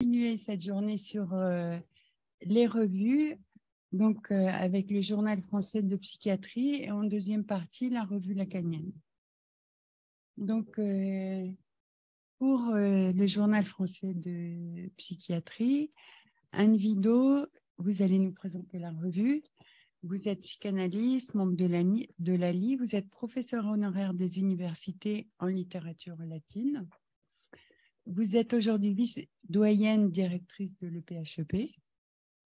continuer cette journée sur euh, les revues, donc euh, avec le Journal français de psychiatrie et en deuxième partie, la revue lacanienne. Donc, euh, pour le Journal français de psychiatrie, Anne Vido, vous allez nous présenter la revue. Vous êtes psychanalyste, membre de l'ALI, de vous êtes professeur honoraire des universités en littérature latine. Vous êtes aujourd'hui vice-doyenne directrice de l'EPHEP. E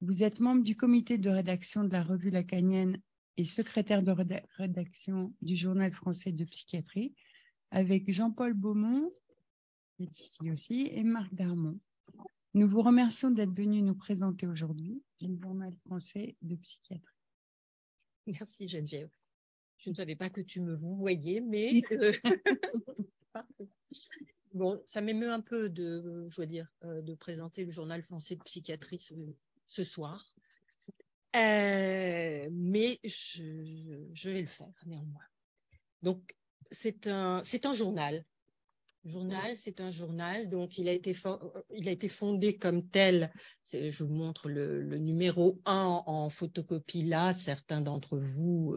vous êtes membre du comité de rédaction de la revue lacanienne et secrétaire de rédaction du Journal français de psychiatrie avec Jean-Paul Beaumont, qui est ici aussi, et Marc Darmon. Nous vous remercions d'être venu nous présenter aujourd'hui le Journal français de psychiatrie. Merci Geneviève. Je ne savais pas que tu me voyais, mais... Euh, Bon, ça m'émeut un peu de, euh, je dire, euh, de présenter le journal français de psychiatrie ce, soir. Euh, mais je, vais le faire néanmoins. Donc, c'est un, c'est un journal. Journal, c'est un journal. Donc, il a été, il a été fondé comme tel. Je vous montre le, numéro 1 en, photocopie là. Certains d'entre vous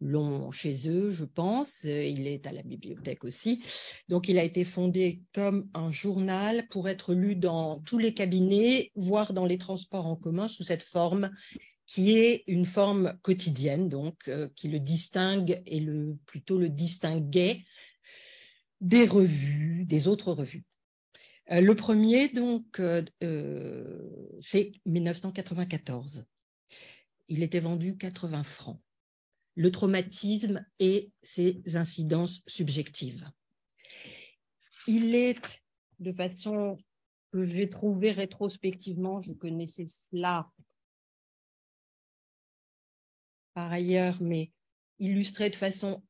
long chez eux, je pense. Euh, il est à la bibliothèque aussi. Donc, il a été fondé comme un journal pour être lu dans tous les cabinets, voire dans les transports en commun sous cette forme qui est une forme quotidienne, donc, euh, qui le distingue et le, plutôt le distinguait des revues, des autres revues. Euh, le premier, donc, c'est 1994. Il était vendu 80 francs le traumatisme et ses incidences subjectives. Il est, de façon que j'ai trouvé rétrospectivement, je connaissais cela par ailleurs, mais illustré de façon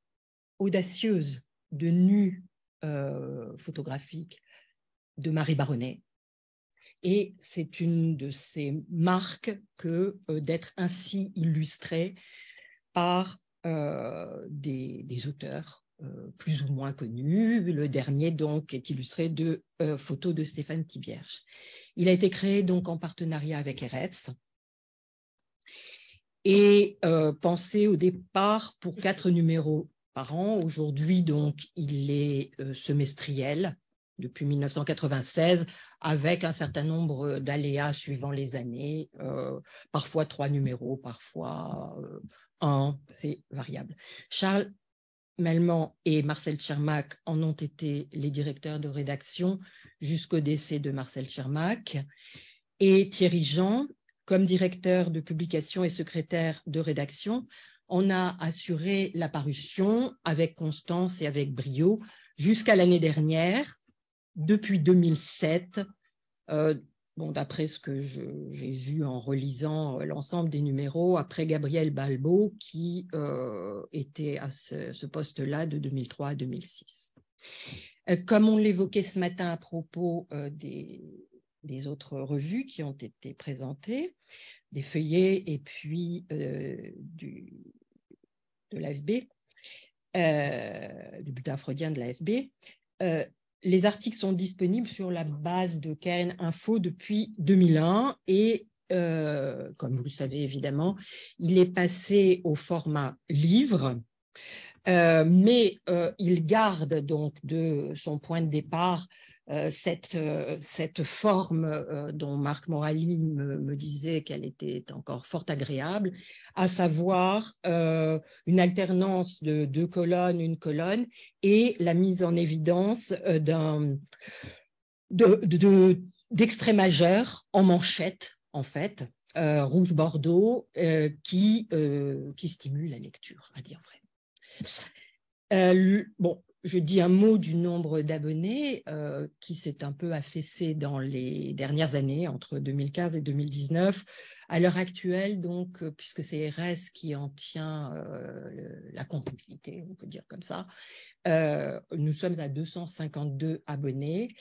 audacieuse de nu euh, photographique, photographiques de Marie Baronnet. Et c'est une de ces marques que euh, d'être ainsi illustrée par euh, des, auteurs euh, plus ou moins connus. Le dernier, donc, est illustré de euh, photos de Stéphane Tibierge. Il a été créé donc en partenariat avec Eretz et pensé au départ pour quatre numéros par an. Aujourd'hui, donc, il est semestriel depuis 1996, avec un certain nombre d'aléas suivant les années, parfois trois numéros, parfois en ces variables. Charles Melman et Marcel Tchermak en ont été les directeurs de rédaction jusqu'au décès de Marcel Tchermak. Et Thierry Jean, comme directeur de publication et secrétaire de rédaction, en a assuré la parution avec constance et avec brio jusqu'à l'année dernière, depuis 2007, d'après ce que j'ai vu en relisant euh, l'ensemble des numéros, après Gabriel Balbo, qui euh, était à ce, poste-là de 2003 à 2006. Euh, comme on l'évoquait ce matin à propos des, autres revues qui ont été présentées, des feuillets et puis de l'AFB, du bulletin freudien de l'AFB, les articles sont disponibles sur la base de KN Info depuis 2001 et, euh, comme vous le savez évidemment, il est passé au format livre. Euh, mais euh, il garde donc de son point de départ euh, euh, cette, forme euh, dont Marc Morali me, disait qu'elle était encore fort agréable, à savoir une alternance de deux colonnes, une colonne, et la mise en évidence d'un majeurs majeur en manchette, en fait, rouge-bordeaux, qui, qui stimule la lecture, à dire vrai. bon, je dis un mot du nombre d'abonnés euh, qui s'est un peu affaissé dans les dernières années, entre 2015 et 2019. À l'heure actuelle, donc, euh, puisque c'est RS qui en tient euh, la comptabilité, on peut dire comme ça, nous sommes à 252 abonnés.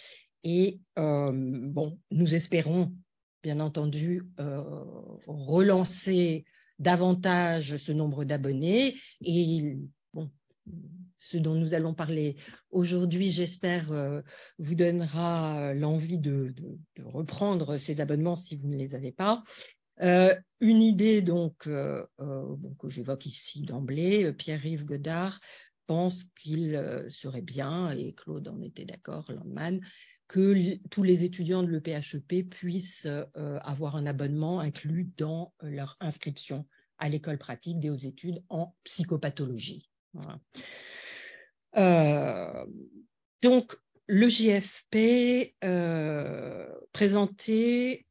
Et bon, nous espérons, bien entendu, relancer davantage ce nombre d'abonnés. Et bon, ce dont nous allons parler aujourd'hui, j'espère, euh, vous donnera euh, l'envie de, reprendre ces abonnements si vous ne les avez pas. Euh, une idée donc que j'évoque ici d'emblée, Pierre-Yves Godard pense qu'il serait bien, et Claude en était d'accord, Landman, que tous les étudiants de l'EPHEP e puissent avoir un abonnement inclus dans leur inscription à l'école pratique des hautes études en psychopathologie. Euh, donc, le JFP euh, présenté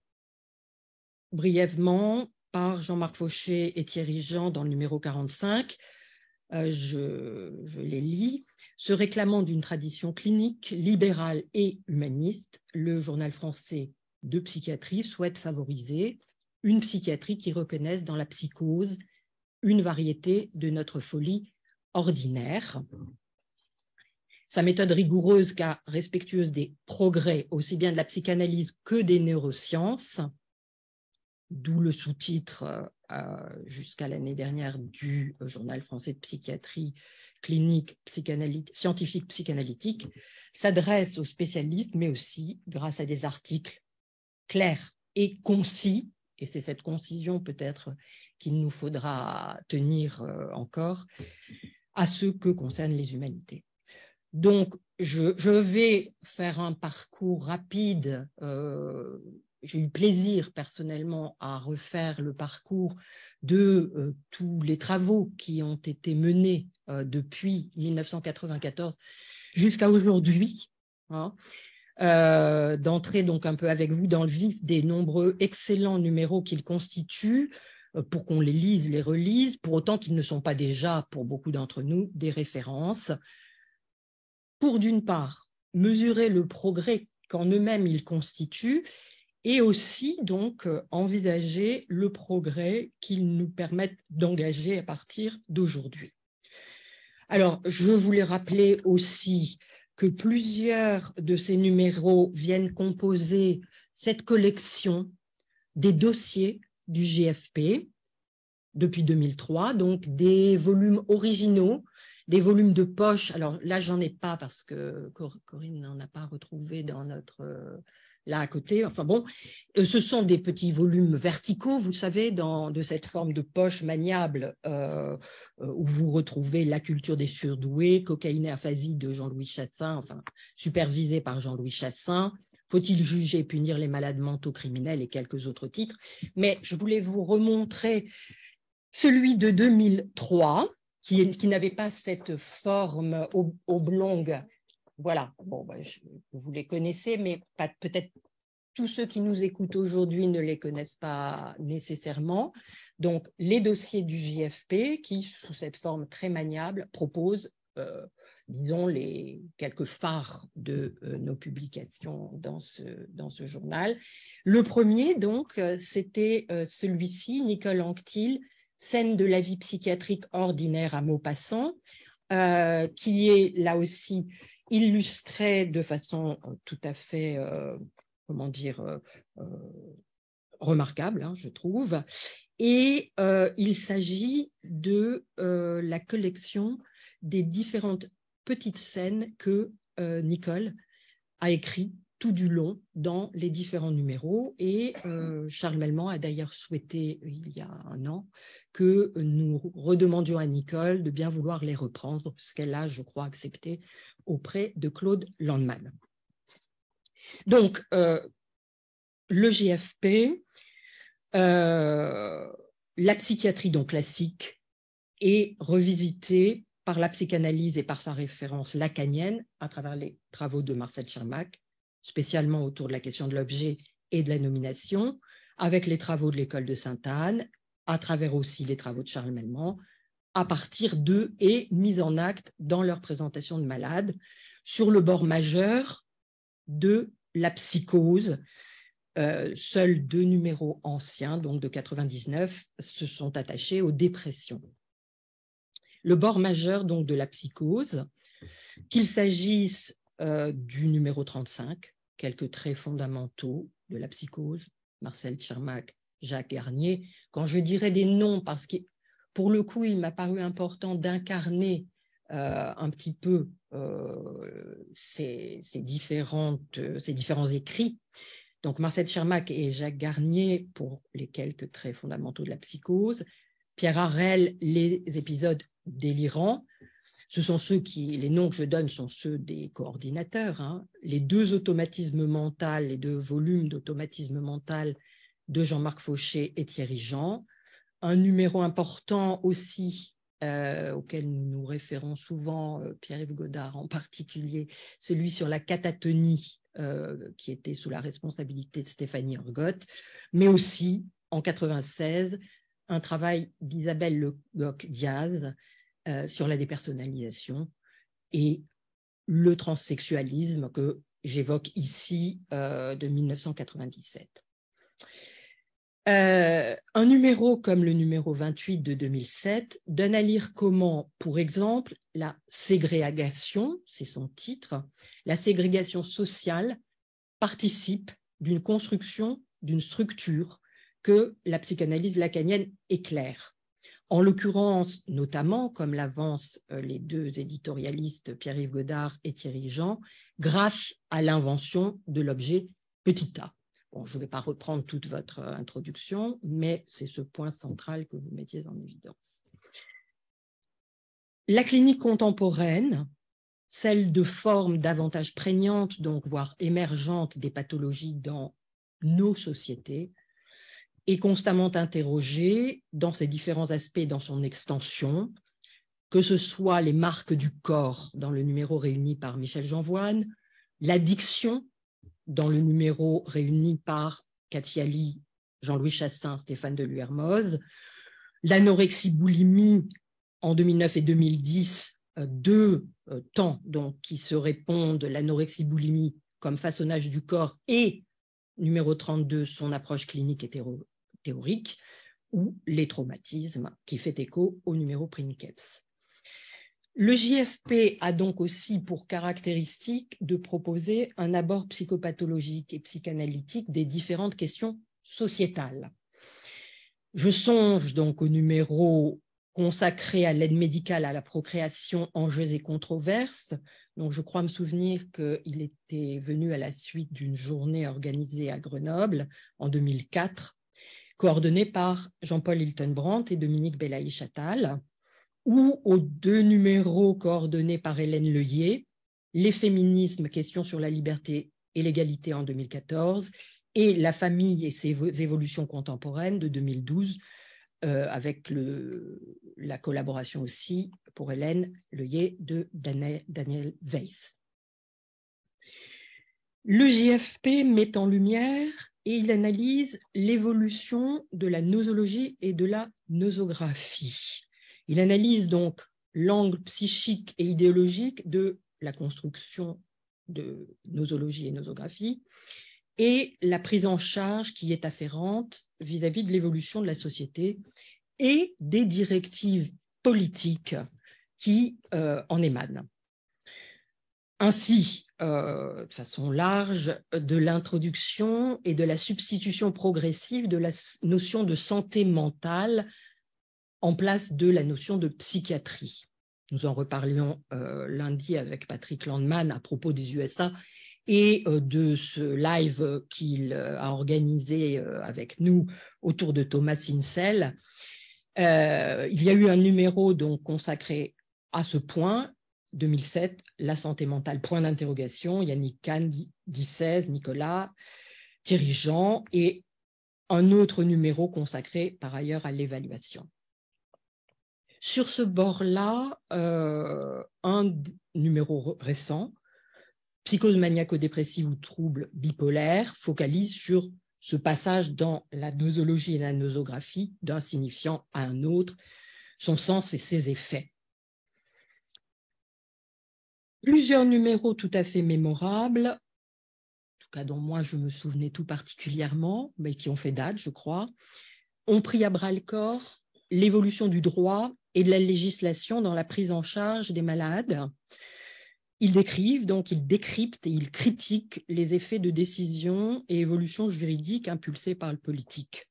brièvement par Jean-Marc Fauché et Thierry Jean dans le numéro 45, euh, je, je, les lis, se réclamant d'une tradition clinique libérale et humaniste, le journal français de psychiatrie souhaite favoriser une psychiatrie qui reconnaisse dans la psychose une variété de notre folie ordinaire. Sa méthode rigoureuse car respectueuse des progrès aussi bien de la psychanalyse que des neurosciences, d'où le sous-titre euh, jusqu'à l'année dernière du euh, journal français de psychiatrie clinique psychanalytique, scientifique psychanalytique, s'adresse aux spécialistes, mais aussi grâce à des articles clairs et concis, et c'est cette concision peut-être qu'il nous faudra tenir euh, encore, à ce que concernent les humanités. Donc, je, vais faire un parcours rapide. Euh, j'ai eu plaisir personnellement à refaire le parcours de euh, tous les travaux qui ont été menés euh, depuis 1994 jusqu'à aujourd'hui. Hein. d'entrer donc un peu avec vous dans le vif des nombreux excellents numéros qu'ils constituent. Euh, pour qu'on les lise, les relise, pour autant qu'ils ne sont pas déjà, pour beaucoup d'entre nous, des références, pour d'une part mesurer le progrès qu'en eux-mêmes ils constituent, et aussi donc euh, envisager le progrès qu'ils nous permettent d'engager à partir d'aujourd'hui. Alors, je voulais rappeler aussi que plusieurs de ces numéros viennent composer cette collection des dossiers du GFP depuis 2003, donc des volumes originaux, des volumes de poche. Alors là, j'en ai pas parce que Corinne n'en a pas retrouvé dans notre euh, là à côté. Enfin bon, euh, ce sont des petits volumes verticaux, vous savez, de cette forme de poche maniable euh, où vous retrouvez La culture des surdoués, Cocaïne de Jean-Louis Chassin, enfin supervisé par Jean-Louis Chassin, faut-il juger et punir les malades mentaux criminels et quelques autres titres Mais je voulais vous remontrer celui de 2003, qui, n'avait pas cette forme oblongue. Voilà, bon, bah, vous les connaissez, mais peut-être tous ceux qui nous écoutent aujourd'hui ne les connaissent pas nécessairement. Donc, les dossiers du JFP, qui, sous cette forme très maniable, proposent euh, disons, les quelques phares de euh, nos publications dans ce, dans ce journal. Le premier, donc, euh, c'était celui-ci, Nicole Anctil, Scène de la vie psychiatrique ordinaire à Maupassant, qui est là aussi illustré de façon tout à fait, comment dire, remarquable, hein, je trouve. Et il s'agit de la collection des différentes petites scènes que euh, Nicole a écrites tout du long dans les différents numéros. Et euh, Charles Melman a d'ailleurs souhaité, il y a un an, que nous redemandions à Nicole de bien vouloir les reprendre, ce qu'elle a, je crois, accepté auprès de Claude Landman. Donc, euh, le GFP, la psychiatrie donc classique est revisitée par la psychanalyse et par sa référence lacanienne à travers les travaux de Marcel Schirmack, spécialement autour de la question de l'objet et de la nomination, avec les travaux de l'école de Sainte-Anne, à travers aussi les travaux de Charles Melman, à partir de et mise en acte dans leur présentation de Malade, sur le bord majeur de la psychose. Euh, seuls deux numéros anciens, donc de 99, se sont attachés aux dépressions le bord majeur donc de la psychose, qu'il s'agisse euh, du numéro 35, quelques traits fondamentaux de la psychose, Marcel Tchermak, Jacques Garnier. Quand je dirais des noms, parce que pour le coup, il m'a paru important d'incarner euh, un petit peu euh, ces, différentes, ces différents écrits. Donc Marcel Tchermak et Jacques Garnier, pour les quelques traits fondamentaux de la psychose, Pierre Harel, les épisodes délirants. Ce sont ceux qui, les noms que je donne sont ceux des coordinateurs. Hein. Les deux automatismes mentaux, les deux volumes d'automatisme mental de Jean-Marc Fauché et Thierry Jean. Un numéro important aussi euh, auquel nous référons souvent, euh, Pierre-Yves Godard en particulier, celui sur la catatonie euh, qui était sous la responsabilité de Stéphanie Orgotte, mais aussi en 1996, un travail d'Isabelle Le Goc-Diaz euh, sur la dépersonnalisation et le transsexualisme que j'évoque ici euh, de 1997. Euh, un numéro comme le numéro 28 de 2007 donne à lire comment, pour exemple, la ségrégation, c'est son titre, la ségrégation sociale participe d'une construction, d'une structure que la psychanalyse lacanienne éclaire. En l'occurrence, notamment, comme l'avancent euh, les deux éditorialistes Pierre-Yves Godard et Thierry Jean, grâce à l'invention de l'objet petit a. Bon, je ne vais pas reprendre toute votre euh, introduction, mais c'est ce point central que vous mettiez en évidence. La clinique contemporaine, celle de formes davantage prégnantes, donc voire émergentes des pathologies dans nos sociétés, est constamment interrogé dans ses différents aspects, dans son extension, que ce soit les marques du corps dans le numéro réuni par Michel Janvoine, l'addiction dans le numéro réuni par Li, Jean-Louis Chassin, Stéphane Deluermoz, l'anorexie boulimie en 2009 et 2010, deux euh, euh, temps donc, qui se répondent, l'anorexie boulimie comme façonnage du corps et numéro 32, son approche clinique hétéro théorique ou les traumatismes, qui fait écho au numéro Princeps. Le JFP a donc aussi pour caractéristique de proposer un abord psychopathologique et psychanalytique des différentes questions sociétales. Je songe donc au numéro consacré à l'aide médicale à la procréation, enjeux et controverses. Donc, je crois me souvenir qu'il était venu à la suite d'une journée organisée à Grenoble en 2004 coordonnée par Jean-Paul Hilton-Brandt et Dominique Belaï-Chatal, ou aux deux numéros coordonnés par Hélène Leyer, « Les féminismes, questions sur la liberté et l'égalité en 2014, et La famille et ses évolutions contemporaines de 2012, euh, avec la collaboration aussi pour Hélène Leuillet de Daniel, Daniel Weiss. Le JFP met en lumière et il analyse l'évolution de la nosologie et de la nosographie. Il analyse donc l'angle psychique et idéologique de la construction de nosologie et nosographie et la prise en charge qui est afférente vis-à-vis de l'évolution de la société et des directives politiques qui euh, en émanent. Ainsi, euh, de façon large euh, de l'introduction et de la substitution progressive de la notion de santé mentale en place de la notion de psychiatrie. Nous en reparlions euh, lundi avec Patrick Landman à propos des USA et de ce live qu'il a organisé avec nous autour de Thomas Insel. il y a eu un numéro donc consacré à ce point 2007, la santé mentale, point d'interrogation, Yannick Kahn, 16, Nicolas, Thierry Jean, et un autre numéro consacré par ailleurs à l'évaluation. Sur ce bord-là, euh, un numéro récent, Psychose maniaco-dépressive ou trouble bipolaire, focalise sur ce passage dans la nosologie et la nosographie d'un signifiant à un autre, son sens et ses effets plusieurs numéros tout à fait mémorables, en tout cas dont moi je me souvenais tout particulièrement, mais qui ont fait date, je crois, ont pris à bras le corps l'évolution du droit et de la législation dans la prise en charge des malades. Ils décrivent, donc ils décryptent et ils critiquent les effets de décision et évolutions juridiques impulsées par le politique.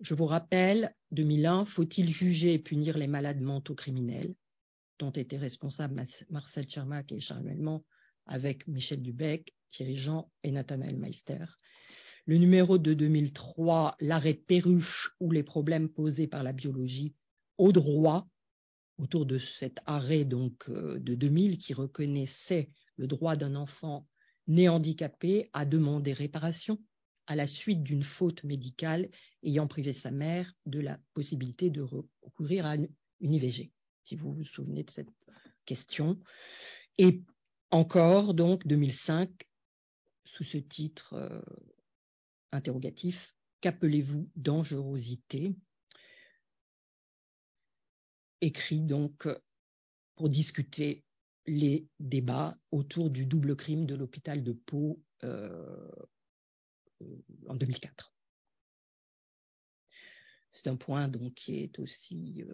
Je vous rappelle, 2001, faut-il juger et punir les malades mentaux criminels dont étaient responsables Marcel Tchermak et Charles helmand avec Michel Dubec, Thierry Jean et Nathanaël Meister. Le numéro de 2003, L'arrêt Perruche ou les problèmes posés par la biologie au droit, autour de cet arrêt donc euh, de 2000 qui reconnaissait le droit d'un enfant né handicapé à demander réparation à la suite d'une faute médicale ayant privé sa mère de la possibilité de recourir à une IVG si vous vous souvenez de cette question. Et encore, donc, 2005, sous ce titre euh, interrogatif, Qu'appelez-vous dangerosité Écrit donc pour discuter les débats autour du double crime de l'hôpital de Pau euh, euh, en 2004. C'est un point donc qui est aussi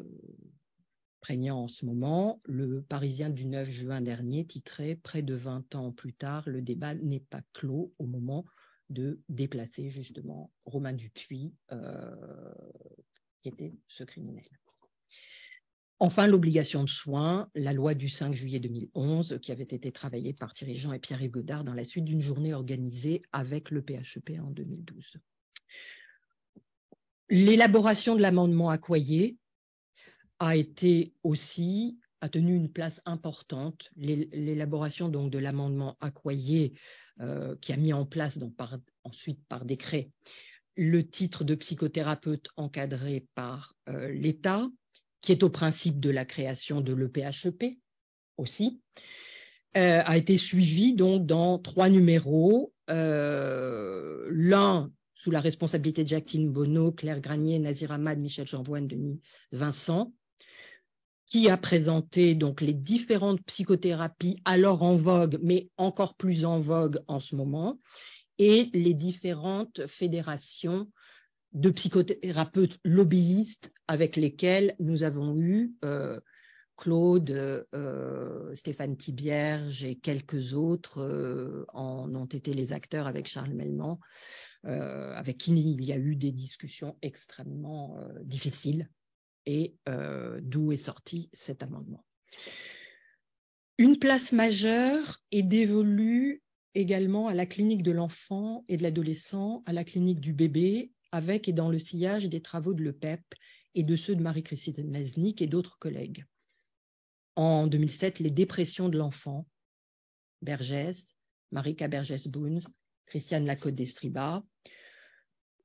prégnant en ce moment. Le Parisien du 9 juin dernier titrait Près de 20 ans plus tard, le débat n'est pas clos au moment de déplacer justement Romain Dupuis, euh, qui était ce criminel. Enfin, l'obligation de soins, la loi du 5 juillet 2011, qui avait été travaillée par Thierry Jean et Pierre-Yves Godard dans la suite d'une journée organisée avec le PHEP e en 2012. L'élaboration de l'amendement Coyer, a été aussi a tenu une place importante l'élaboration donc de l'amendement Accoyer euh, qui a mis en place donc ensuite par décret le titre de psychothérapeute encadré par euh, l'État, qui est au principe de la création de l'EPHEP e aussi, euh, a été suivi donc dans trois numéros. L'un sous la responsabilité de Jacqueline Bonneau, Claire Granier, Nazir Ahmad, Michel Janvoine, Denis Vincent, qui a présenté donc les différentes psychothérapies alors en vogue, mais encore plus en vogue en ce moment, et les différentes fédérations de psychothérapeutes lobbyistes avec lesquelles nous avons eu euh, Claude, euh, Stéphane Tibierge et quelques autres euh, en ont été les acteurs avec Charles Melman, avec qui il y a eu des discussions extrêmement difficiles et euh, d'où est sorti cet amendement. Une place majeure est dévolue également à la clinique de l'enfant et de l'adolescent, à la clinique du bébé, avec et dans le sillage des travaux de l'EPEP e et de ceux de Marie-Christine Maznik et d'autres collègues. En 2007, les dépressions de l'enfant, Bergès, Marika Bergès-Boone, Christiane Lacote d'Estriba,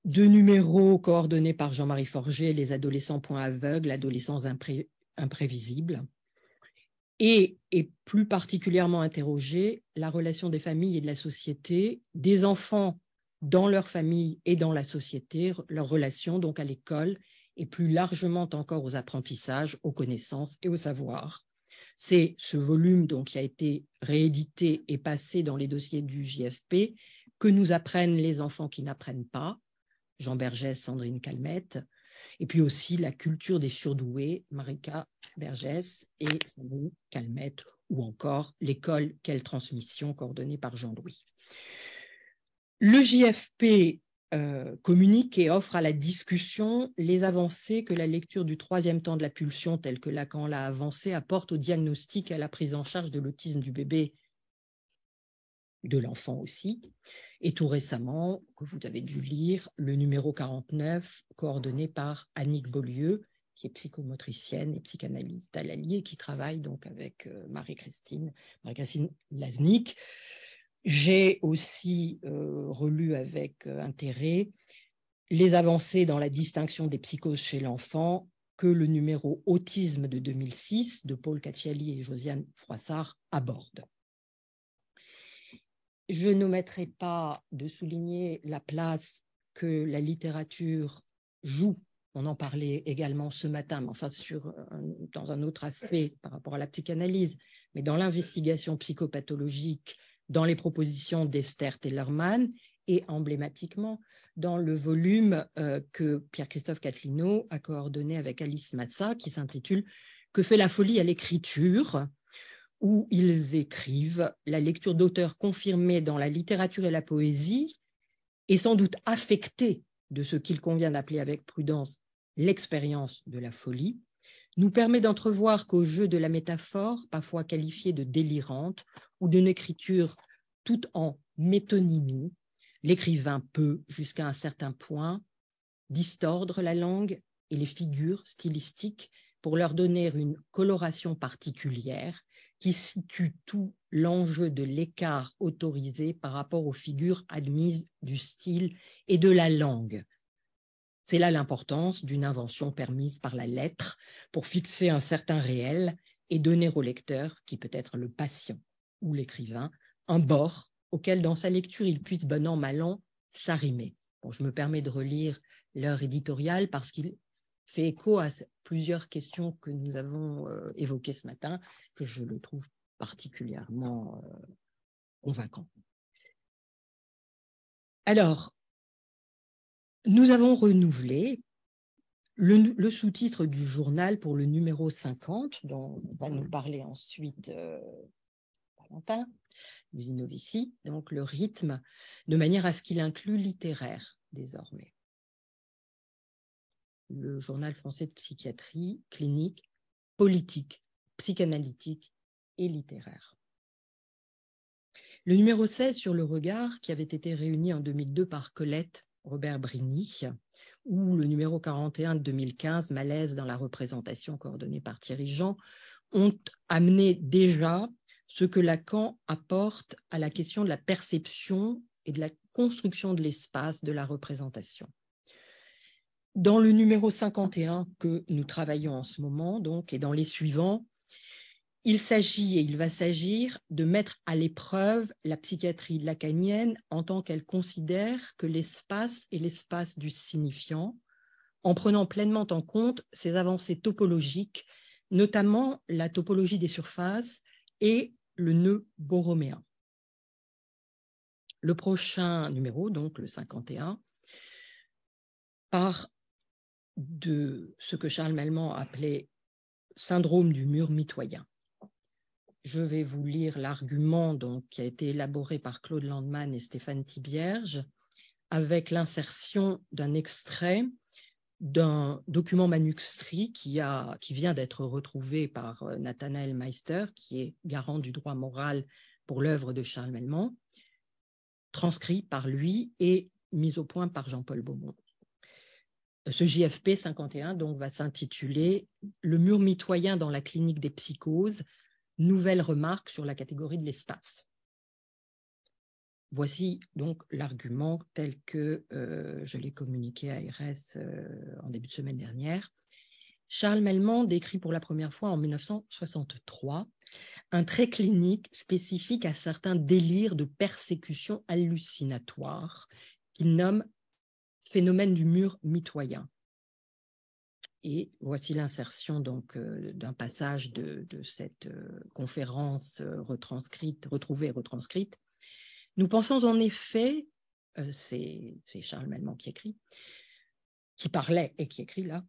deux numéros coordonnés par Jean-Marie Forger, Les adolescents points aveugles, Adolescents imprévisibles, et plus particulièrement interrogé, la relation des familles et de la société, des enfants dans leur famille et dans la société, leur relation donc à l'école et plus largement encore aux apprentissages, aux connaissances et aux savoirs. C'est ce volume donc qui a été réédité et passé dans les dossiers du JFP que nous apprennent les enfants qui n'apprennent pas, Jean Bergès, Sandrine Calmette, et puis aussi la culture des surdoués, Marika Bergès et Sandrine Calmette, ou encore l'école Quelle transmission coordonnée par Jean-Louis. Le JFP euh, communique et offre à la discussion les avancées que la lecture du troisième temps de la pulsion, telle que Lacan l'a avancée, apporte au diagnostic et à la prise en charge de l'autisme du bébé de l'enfant aussi. Et tout récemment, que vous avez dû lire, le numéro 49, coordonné par Annick Beaulieu, qui est psychomotricienne et psychanalyste à l'Allier, qui travaille donc avec euh, Marie-Christine, marie Laznik. J'ai aussi euh, relu avec euh, intérêt les avancées dans la distinction des psychoses chez l'enfant que le numéro Autisme de 2006 de Paul Cacciali et Josiane Froissart aborde. Je mettrai pas de souligner la place que la littérature joue. On en parlait également ce matin, mais enfin sur, dans un autre aspect par rapport à la psychanalyse, mais dans l'investigation psychopathologique, dans les propositions d'Esther Tellerman et emblématiquement dans le volume euh, que Pierre-Christophe Catlino a coordonné avec Alice Massa qui s'intitule Que fait la folie à l'écriture où ils écrivent la lecture d'auteurs confirmés dans la littérature et la poésie et sans doute affectée de ce qu'il convient d'appeler avec prudence l'expérience de la folie, nous permet d'entrevoir qu'au jeu de la métaphore, parfois qualifiée de délirante, ou d'une écriture toute en métonymie, l'écrivain peut, jusqu'à un certain point, distordre la langue et les figures stylistiques pour leur donner une coloration particulière qui situe tout l'enjeu de l'écart autorisé par rapport aux figures admises du style et de la langue. C'est là l'importance d'une invention permise par la lettre pour fixer un certain réel et donner au lecteur, qui peut être le patient ou l'écrivain, un bord auquel dans sa lecture il puisse, bon an, mal an, s'arrimer. Bon, je me permets de relire leur éditorial parce qu'il fait écho à, plusieurs questions que nous avons euh, évoquées ce matin, que je le trouve particulièrement euh, convaincant. Alors, nous avons renouvelé le, sous-titre du journal pour le numéro 50, dont va nous parler ensuite nous euh, Valentin ici, donc le rythme, de manière à ce qu'il inclut littéraire désormais le journal français de psychiatrie clinique, politique, psychanalytique et littéraire. Le numéro 16 sur le regard, qui avait été réuni en 2002 par Colette Robert Brigny, ou le numéro 41 de 2015, Malaise dans la représentation coordonnée par Thierry Jean, ont amené déjà ce que Lacan apporte à la question de la perception et de la construction de l'espace de la représentation. Dans le numéro 51 que nous travaillons en ce moment, donc, et dans les suivants, il s'agit et il va s'agir de mettre à l'épreuve la psychiatrie lacanienne en tant qu'elle considère que l'espace est l'espace du signifiant, en prenant pleinement en compte ses avancées topologiques, notamment la topologie des surfaces et le nœud borroméen. Le prochain numéro, donc le 51, par de ce que Charles Melmont appelait syndrome du mur mitoyen. Je vais vous lire l'argument donc, qui a été élaboré par Claude Landman et Stéphane Tibierge avec l'insertion d'un extrait d'un document manuscrit qui, a, qui vient d'être retrouvé par euh, Nathanaël Meister, qui est garant du droit moral pour l'œuvre de Charles Melman, transcrit par lui et mis au point par Jean-Paul Beaumont. Ce JFP 51 donc, va s'intituler Le mur mitoyen dans la clinique des psychoses, nouvelle remarque sur la catégorie de l'espace. Voici donc l'argument tel que euh, je l'ai communiqué à IRS euh, en début de semaine dernière. Charles Melman décrit pour la première fois en 1963 un trait clinique spécifique à certains délires de persécution hallucinatoire qu'il nomme phénomène du mur mitoyen. Et voici l'insertion donc euh, d'un passage de, cette euh, conférence euh, retranscrite, retrouvée et retranscrite. Nous pensons en effet, c'est Charles Malmont qui écrit, qui parlait et qui écrit là,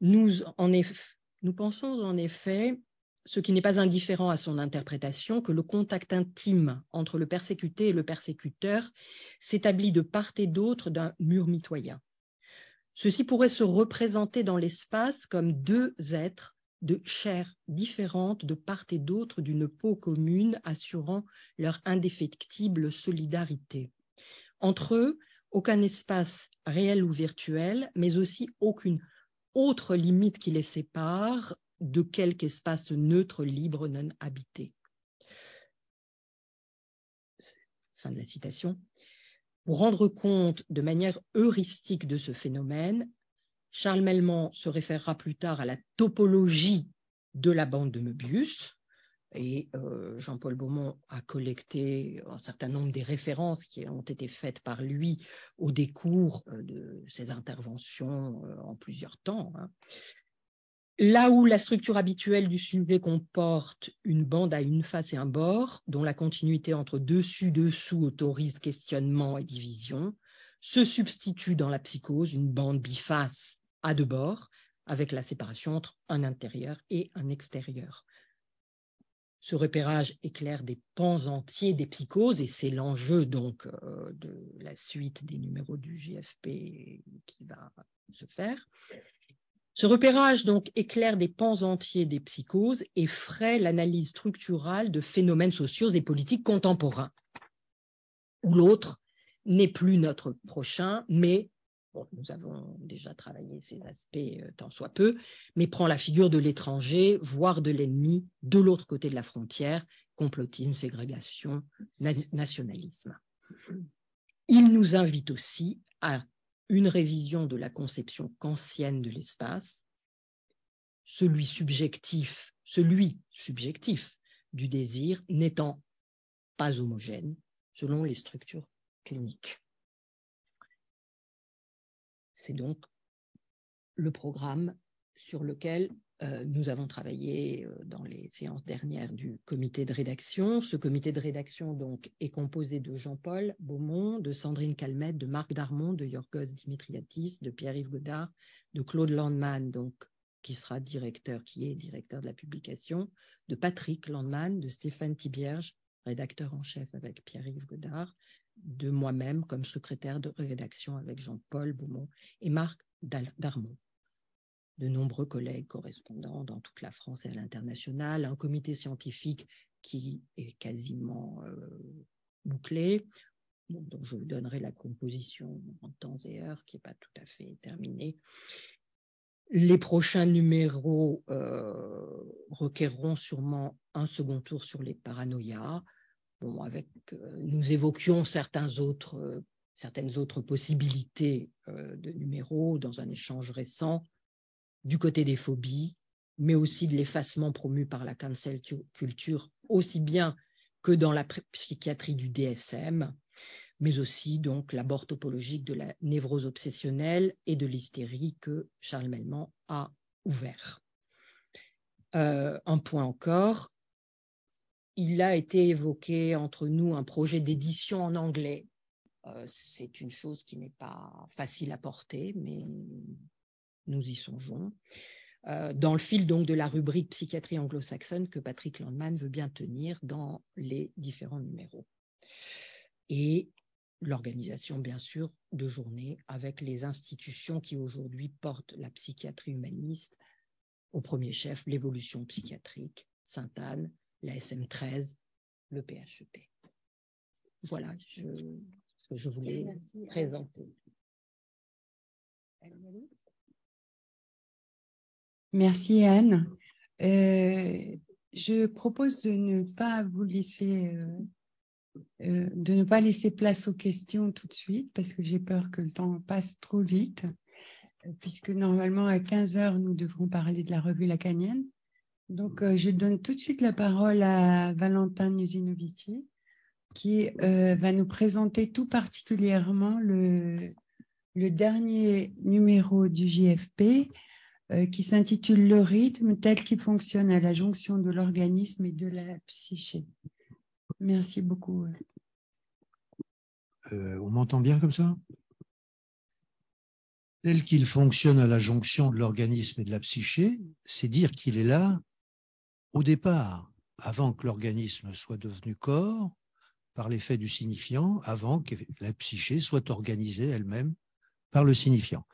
nous, en nous pensons en effet ce qui n'est pas indifférent à son interprétation, que le contact intime entre le persécuté et le persécuteur s'établit de part et d'autre d'un mur mitoyen. Ceci pourrait se représenter dans l'espace comme deux êtres de chair différente de part et d'autre d'une peau commune assurant leur indéfectible solidarité. Entre eux, aucun espace réel ou virtuel, mais aussi aucune autre limite qui les sépare, de quelque espace neutre, libre, non habité. Fin de la citation. Pour rendre compte de manière heuristique de ce phénomène, Charles Melman se référera plus tard à la topologie de la bande de Möbius, et euh, Jean-Paul Beaumont a collecté un certain nombre des références qui ont été faites par lui au décours euh, de ses interventions euh, en plusieurs temps. Hein. Là où la structure habituelle du sujet comporte une bande à une face et un bord, dont la continuité entre dessus-dessous autorise questionnement et division, se substitue dans la psychose une bande biface à deux bords, avec la séparation entre un intérieur et un extérieur. Ce repérage éclaire des pans entiers des psychoses et c'est l'enjeu donc euh, de la suite des numéros du GFP qui va se faire. Ce repérage donc éclaire des pans entiers des psychoses et fraie l'analyse structurale de phénomènes sociaux et politiques contemporains, où l'autre n'est plus notre prochain, mais nous avons déjà travaillé ces aspects euh, tant soit peu, mais prend la figure de l'étranger, voire de l'ennemi, de l'autre côté de la frontière, complotisme, ségrégation, nationalisme. Il nous invite aussi à une révision de la conception kantienne de l'espace, celui subjectif, celui subjectif du désir n'étant pas homogène selon les structures cliniques. C'est donc le programme sur lequel euh, nous avons travaillé euh, dans les séances dernières du comité de rédaction. Ce comité de rédaction donc est composé de Jean-Paul Beaumont, de Sandrine Calmette, de Marc Darmon, de Yorgos Dimitriatis, de Pierre-Yves Godard, de Claude Landman, donc qui sera directeur, qui est directeur de la publication, de Patrick Landman, de Stéphane Tibierge, rédacteur en chef avec Pierre-Yves Godard, de moi-même comme secrétaire de rédaction avec Jean-Paul Beaumont et Marc Darmon de nombreux collègues correspondants dans toute la France et à l'international, un comité scientifique qui est quasiment euh, bouclé, dont je vous donnerai la composition en temps et heure, qui n'est pas tout à fait terminée. Les prochains numéros euh, requerront sûrement un second tour sur les paranoïas. Bon, avec, euh, nous évoquions certains autres, euh, certaines autres possibilités de numéros dans un échange récent du côté des phobies, mais aussi de l'effacement promu par la cancel culture, aussi bien que dans la psychiatrie du DSM, mais aussi donc l'abord topologique de la névrose obsessionnelle et de l'hystérie que Charles Melman a ouvert. Euh, un point encore, il a été évoqué entre nous un projet d'édition en anglais. Euh, c'est une chose qui n'est pas facile à porter, mais nous y songeons, euh, dans le fil donc de la rubrique psychiatrie anglo-saxonne que Patrick Landman veut bien tenir dans les différents numéros. Et l'organisation, bien sûr, de journées avec les institutions qui aujourd'hui portent la psychiatrie humaniste, au premier chef l'évolution psychiatrique, Sainte-Anne, la SM13, le PHEP. E voilà ce que je voulais Merci. présenter. Merci Anne. Euh, je propose de ne pas vous laisser, euh, euh, de ne pas laisser place aux questions tout de suite parce que j'ai peur que le temps passe trop vite, puisque normalement à 15 heures nous devrons parler de la revue lacanienne. Donc je donne tout de suite la parole à Valentin Usinovitch qui va nous présenter tout particulièrement le, le dernier numéro du JFP, euh, qui s'intitule Le rythme tel qu'il fonctionne à la jonction de l'organisme et de la psyché. Merci beaucoup. Euh, on m'entend bien comme ça Tel qu'il fonctionne à la jonction de l'organisme et de la psyché, c'est dire qu'il est là au départ, avant que l'organisme soit devenu corps, par l'effet du signifiant, avant que la psyché soit organisée elle-même par le signifiant.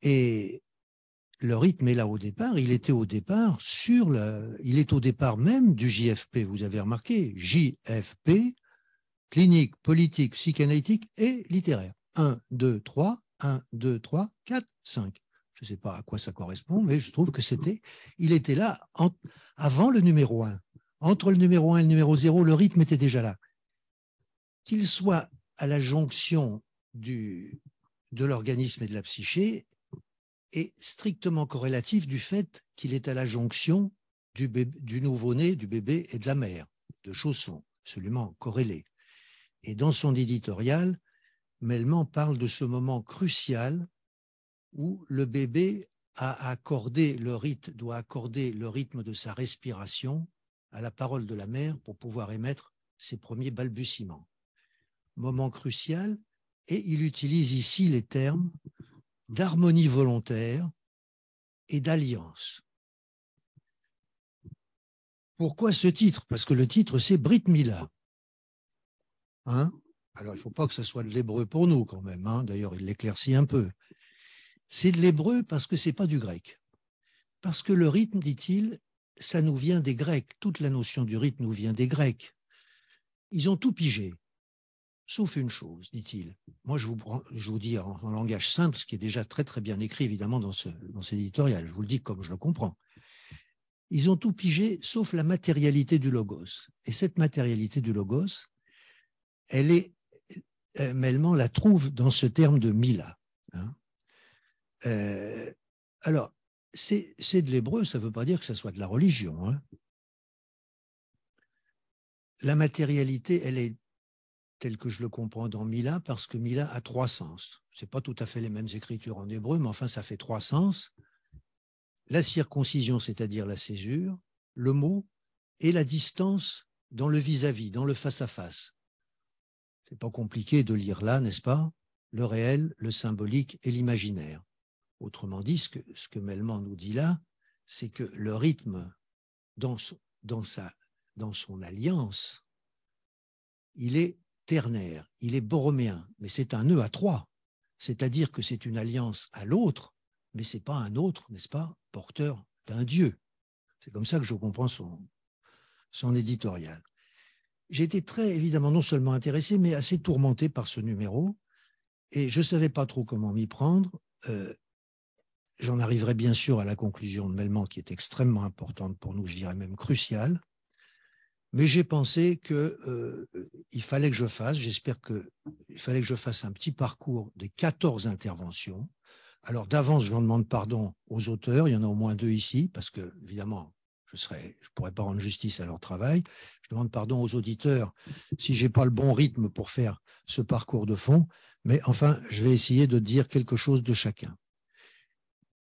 Et le rythme est là au départ. Il était au départ sur le, il est au départ même du JFP. Vous avez remarqué, JFP, clinique, politique, psychanalytique et littéraire. 1, 2, 3, 1, 2, 3, 4, 5. Je ne sais pas à quoi ça correspond, mais je trouve que c'était, il était là avant le numéro 1. Entre le numéro 1 et le numéro 0, le rythme était déjà là. Qu'il soit à la jonction du, de l'organisme et de la psyché, est strictement corrélatif du fait qu'il est à la jonction du, nouveau-né, du bébé et de la mère. Deux choses sont absolument corrélées. Et dans son éditorial, Melman parle de ce moment crucial où le bébé a accordé le rythme, doit accorder le rythme de sa respiration à la parole de la mère pour pouvoir émettre ses premiers balbutiements. Moment crucial, et il utilise ici les termes d'harmonie volontaire et d'alliance. Pourquoi ce titre Parce que le titre, c'est Brit Mila. Hein Alors, il ne faut pas que ce soit de l'hébreu pour nous quand même. Hein. D'ailleurs, il l'éclaircit un peu. C'est de l'hébreu parce que ce n'est pas du grec. Parce que le rythme, dit-il, ça nous vient des Grecs. Toute la notion du rythme nous vient des Grecs. Ils ont tout pigé. Sauf une chose, dit-il. Moi, je vous, je vous dis en, langage simple, ce qui est déjà très très bien écrit, évidemment, dans, ce, dans cet éditorial. Je vous le dis comme je le comprends. Ils ont tout pigé, sauf la matérialité du logos. Et cette matérialité du logos, elle est, euh, mêlement, la trouve dans ce terme de Mila. Hein. Euh, alors, c'est de l'hébreu, ça ne veut pas dire que ce soit de la religion. Hein. la matérialité, elle est tel que je le comprends dans Mila, parce que Mila a trois sens. Ce pas tout à fait les mêmes écritures en hébreu, mais enfin, ça fait trois sens. La circoncision, c'est-à-dire la césure, le mot et la distance dans le vis-à-vis, dans le face-à-face. C'est pas compliqué de lire là, n'est-ce pas Le réel, le symbolique et l'imaginaire. Autrement dit, ce que, ce Melman nous dit là, c'est que le rythme dans, sa, dans son alliance, il est il est borroméen, mais c'est un nœud à trois, c'est-à-dire que c'est une alliance à l'autre, mais c'est pas un autre, n'est-ce pas, porteur d'un Dieu. C'est comme ça que je comprends son, son éditorial. J'ai été très évidemment non seulement intéressé, mais assez tourmenté par ce numéro, et je ne savais pas trop comment m'y prendre. Euh, j'en arriverai bien sûr à la conclusion de Melman, qui est extrêmement importante pour nous, je dirais même cruciale. Mais j'ai pensé qu'il euh, fallait que je fasse, j'espère que il fallait que je fasse un petit parcours des 14 interventions. Alors d'avance, je en demande pardon aux auteurs, il y en a au moins deux ici, parce que évidemment, je ne je pourrais pas rendre justice à leur travail. Je demande pardon aux auditeurs si j'ai pas le bon rythme pour faire ce parcours de fond, mais enfin, je vais essayer de dire quelque chose de chacun.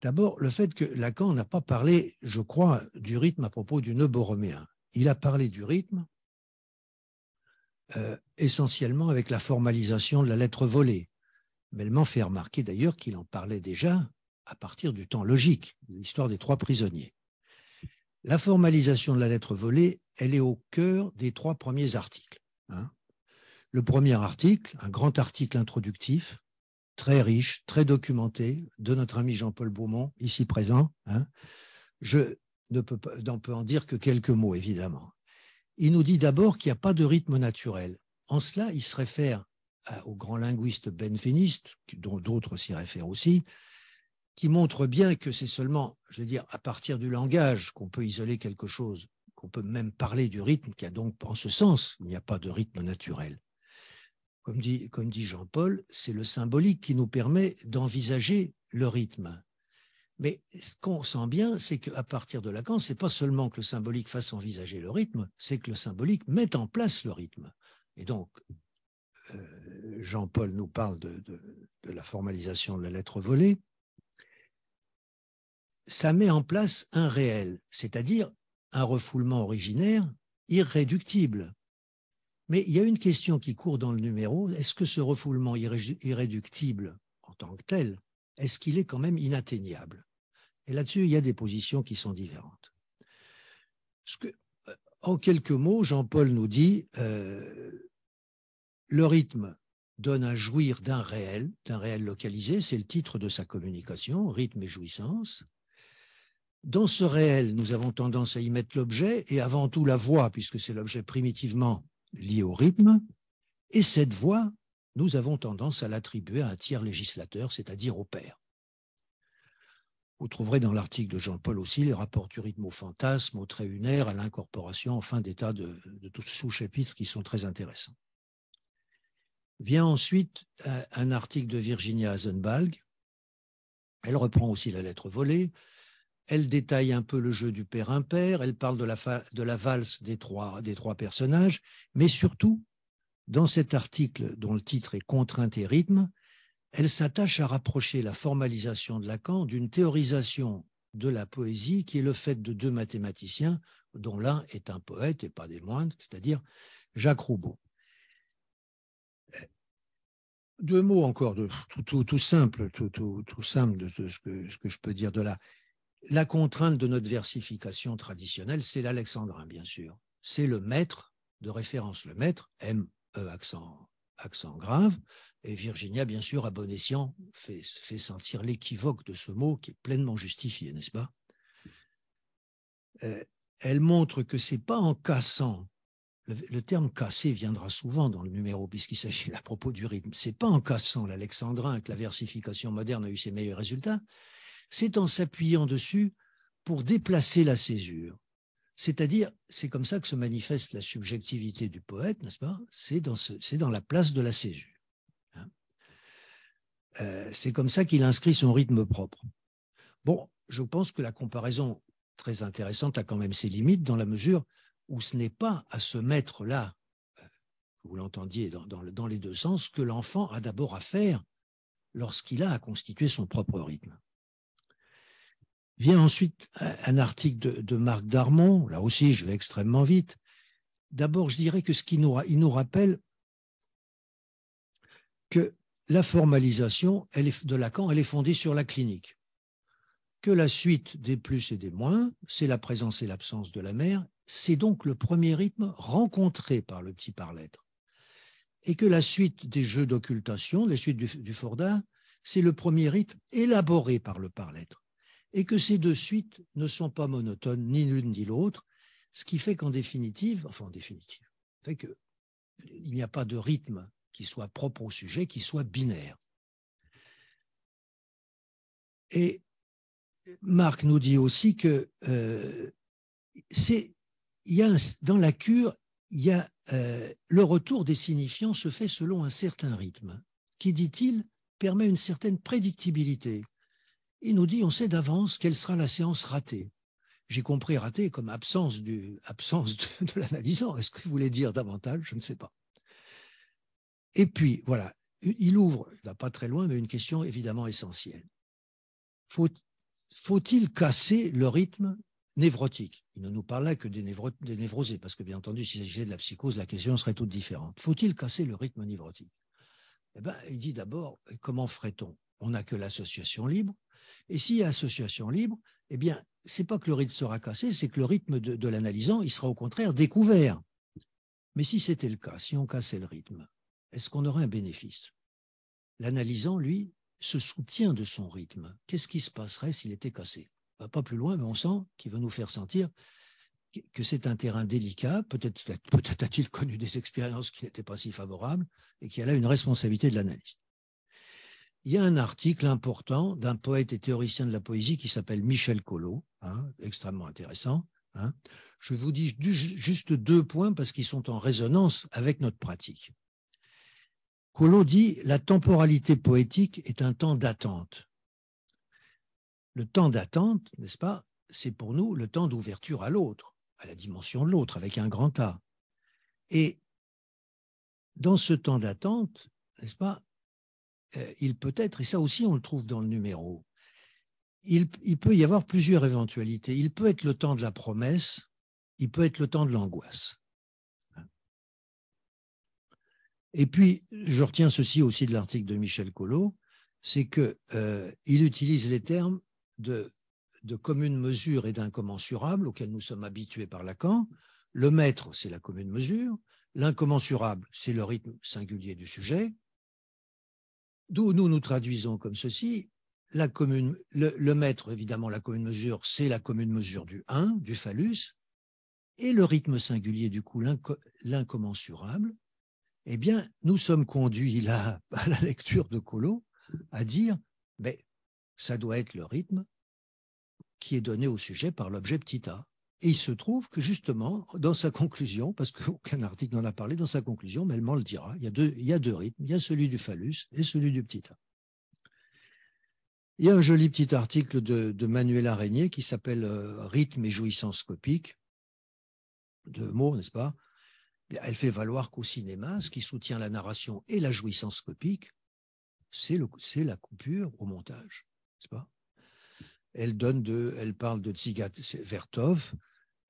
D'abord, le fait que Lacan n'a pas parlé, je crois, du rythme à propos du nœud borroméen il a parlé du rythme euh, essentiellement avec la formalisation de la lettre volée. Mais m'en fait remarquer d'ailleurs qu'il en parlait déjà à partir du temps logique, de l'histoire des trois prisonniers. La formalisation de la lettre volée, elle est au cœur des trois premiers articles. Hein. Le premier article, un grand article introductif, très riche, très documenté, de notre ami Jean-Paul Beaumont, ici présent. Hein. Je, ne peut, en dire que quelques mots, évidemment. Il nous dit d'abord qu'il n'y a pas de rythme naturel. En cela, il se réfère au grand linguiste Benveniste, dont d'autres s'y réfèrent aussi, qui montre bien que c'est seulement, je veux dire, à partir du langage qu'on peut isoler quelque chose, qu'on peut même parler du rythme, qui a donc, en ce sens, il n'y a pas de rythme naturel. comme dit Jean-Paul, c'est le symbolique qui nous permet d'envisager le rythme. Mais ce qu'on sent bien, c'est qu'à partir de Lacan, ce n'est pas seulement que le symbolique fasse envisager le rythme, c'est que le symbolique met en place le rythme. Et donc, euh, Jean-Paul nous parle de, la formalisation de la lettre volée. Ça met en place un réel, c'est-à-dire un refoulement originaire irréductible. Mais il y a une question qui court dans le numéro, est-ce que ce refoulement irréductible en tant que tel, est-ce qu'il est quand même inatteignable et là-dessus, il y a des positions qui sont différentes. Euh, en quelques mots, Jean-Paul nous dit euh, le rythme donne à jouir d'un réel, d'un réel localisé, c'est le titre de sa communication, rythme et jouissance. Dans ce réel, nous avons tendance à y mettre l'objet et avant tout la voix, puisque c'est l'objet primitivement lié au rythme. Et cette voix, nous avons tendance à l'attribuer à un tiers législateur, c'est-à-dire au père. Vous trouverez dans l'article de Jean-Paul aussi les rapports du rythme au fantasme, au trait à l'incorporation, enfin des tas de, de sous-chapitres qui sont très intéressants. Vient ensuite euh, un article de Virginia Hasenbalg. Elle reprend aussi la lettre volée. Elle détaille un peu le jeu du père-impère. Elle parle de la, valse des trois, des trois personnages. Mais surtout, dans cet article dont le titre est Contrainte et rythme, elle s'attache à rapprocher la formalisation de Lacan d'une théorisation de la poésie qui est le fait de deux mathématiciens, dont l'un est un poète et pas des moindres, c'est-à-dire Jacques Roubaud. Deux mots encore, tout, tout, tout, simple, tout, tout simple de ce que, ce que, je peux dire de là. La contrainte de notre versification traditionnelle, c'est l'alexandrin, bien sûr. C'est le maître de référence, le maître, M, E, accent accent grave. Et Virginia, bien sûr, à bon escient, fait, sentir l'équivoque de ce mot qui est pleinement justifié, n'est-ce pas euh, Elle montre que c'est pas en cassant, le, terme cassé viendra souvent dans le numéro puisqu'il s'agit à propos du rythme, c'est pas en cassant l'alexandrin que la versification moderne a eu ses meilleurs résultats, c'est en s'appuyant dessus pour déplacer la césure, c'est-à-dire, c'est comme ça que se manifeste la subjectivité du poète, n'est-ce pas C'est dans, la place de la césure. Hein. Euh, c'est comme ça qu'il inscrit son rythme propre. Bon, je pense que la comparaison très intéressante a quand même ses limites dans la mesure où ce n'est pas à se mettre là, euh, vous l'entendiez dans, les deux sens, que l'enfant a d'abord à faire lorsqu'il a à constituer son propre rythme. Vient ensuite un article de, Marc Darmon, là aussi je vais extrêmement vite. D'abord, je dirais que ce qu'il nous, rappelle que la formalisation de Lacan, elle est fondée sur la clinique. Que la suite des plus et des moins, c'est la présence et l'absence de la mère, c'est donc le premier rythme rencontré par le petit par-lettre. Et que la suite des jeux d'occultation, la suite du, du c'est le premier rythme élaboré par le par et que ces deux suites ne sont pas monotones, ni l'une ni l'autre, ce qui fait qu'en définitive, enfin en définitive, fait que il n'y a pas de rythme qui soit propre au sujet, qui soit binaire. Et Marc nous dit aussi que euh, dans la cure, il y a, euh, le retour des signifiants se fait selon un certain rythme, qui, dit-il, permet une certaine prédictibilité il nous dit on sait d'avance quelle sera la séance ratée. J'ai compris ratée comme absence, du, absence de, l'analysant. Est-ce qu'il voulait dire davantage Je ne sais pas. Et puis, voilà, il ouvre, il va pas très loin, mais une question évidemment essentielle. Faut, il casser le rythme névrotique Il ne nous parlait que des, névrosés, parce que bien entendu, s'il s'agissait de la psychose, la question serait toute différente. Faut-il casser le rythme névrotique eh ben, il dit d'abord, comment ferait-on On n'a que l'association libre, et s'il y a association libre, eh bien, c'est pas que le rythme sera cassé, c'est que le rythme de, l'analysant, il sera au contraire découvert. Mais si c'était le cas, si on cassait le rythme, est-ce qu'on aurait un bénéfice L'analysant, lui, se soutient de son rythme. Qu'est-ce qui se passerait s'il était cassé bah, Pas plus loin, mais on sent qu'il veut nous faire sentir que c'est un terrain délicat. Peut-être peut-être a-t-il connu des expériences qui n'étaient pas si favorables et qu'il y a là une responsabilité de l'analyste il y a un article important d'un poète et théoricien de la poésie qui s'appelle Michel Collot, hein, extrêmement intéressant. Hein. Je vous dis juste deux points parce qu'ils sont en résonance avec notre pratique. Collot dit La temporalité poétique est un temps d'attente. Le temps d'attente, n'est-ce pas, c'est pour nous le temps d'ouverture à l'autre, à la dimension de l'autre, avec un grand A. Et dans ce temps d'attente, n'est-ce pas, euh, il peut être, et ça aussi on le trouve dans le numéro, il, peut y avoir plusieurs éventualités. Il peut être le temps de la promesse, il peut être le temps de l'angoisse. Et puis, je retiens ceci aussi de l'article de Michel Collot, c'est qu'il euh, utilise les termes de, de commune mesure et d'incommensurable auxquels nous sommes habitués par Lacan. Le maître, c'est la commune mesure. L'incommensurable, c'est le rythme singulier du sujet. D'où nous nous traduisons comme ceci. La commune, le, maître, évidemment, la commune mesure, c'est la commune mesure du 1, du phallus, et le rythme singulier, du coup, l'incommensurable, eh bien, nous sommes conduits là, à la lecture de Colo, à dire, mais ça doit être le rythme qui est donné au sujet par l'objet petit a. Et il se trouve que justement, dans sa conclusion, parce qu'aucun article n'en a parlé, dans sa conclusion, mais elle m'en le dira, il y, a deux, rythmes, il y a celui du phallus et celui du petit a. Il y a un joli petit article de, Manuel Araigné qui s'appelle euh, Rythme et jouissance scopique », deux mots, n'est-ce pas Elle fait valoir qu'au cinéma, ce qui soutient la narration et la jouissance copique, c'est la coupure au montage, n'est-ce pas elle donne elle parle de Tsigat Vertov,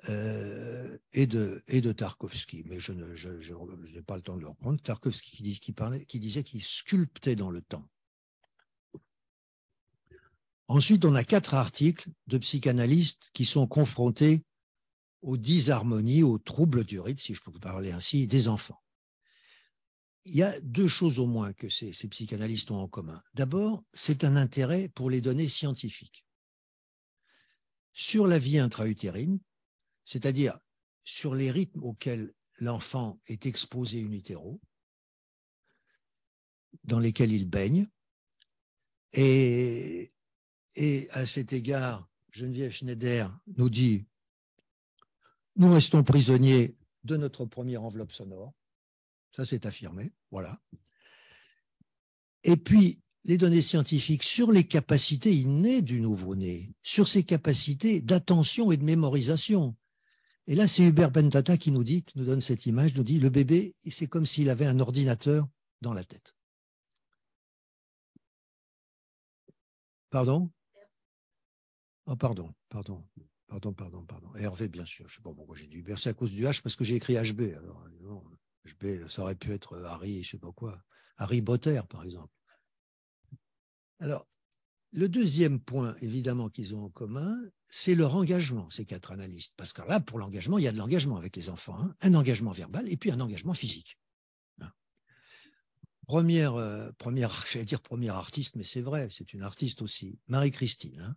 euh, et, de, et de Tarkovsky. Mais je n'ai pas le temps de le reprendre. Tarkovsky qui, qui, disait qu'il sculptait dans le temps. Ensuite, on a quatre articles de psychanalystes qui sont confrontés aux disharmonies, aux troubles du rythme, si je peux parler ainsi, des enfants. Il y a deux choses au moins que ces, ces psychanalystes ont en commun. D'abord, c'est un intérêt pour les données scientifiques. Sur la vie intra-utérine, c'est-à-dire sur les rythmes auxquels l'enfant est exposé in dans lesquels il baigne. Et, à cet égard, Geneviève Schneider nous dit, nous restons prisonniers de notre première enveloppe sonore. Ça, c'est affirmé. Voilà. Et puis, les données scientifiques sur les capacités innées du nouveau-né, sur ses capacités d'attention et de mémorisation. Et là, c'est Hubert Bentata qui nous dit, qui nous donne cette image, nous dit, le bébé, c'est comme s'il avait un ordinateur dans la tête. Pardon Oh, pardon, pardon, pardon, pardon, pardon. Hervé, bien sûr. Je ne sais pas pourquoi j'ai dit Hubert. C'est à cause du H parce que j'ai écrit HB. Alors, HB, ça aurait pu être Harry, je ne sais pas quoi. Harry Botter, par exemple. Alors, le deuxième point, évidemment, qu'ils ont en commun, c'est leur engagement, ces quatre analystes. Parce que là, pour l'engagement, il y a de l'engagement avec les enfants, hein. un engagement verbal et puis un engagement physique. Hein. Première, je euh, vais dire première artiste, mais c'est vrai, c'est une artiste aussi, Marie-Christine. Hein.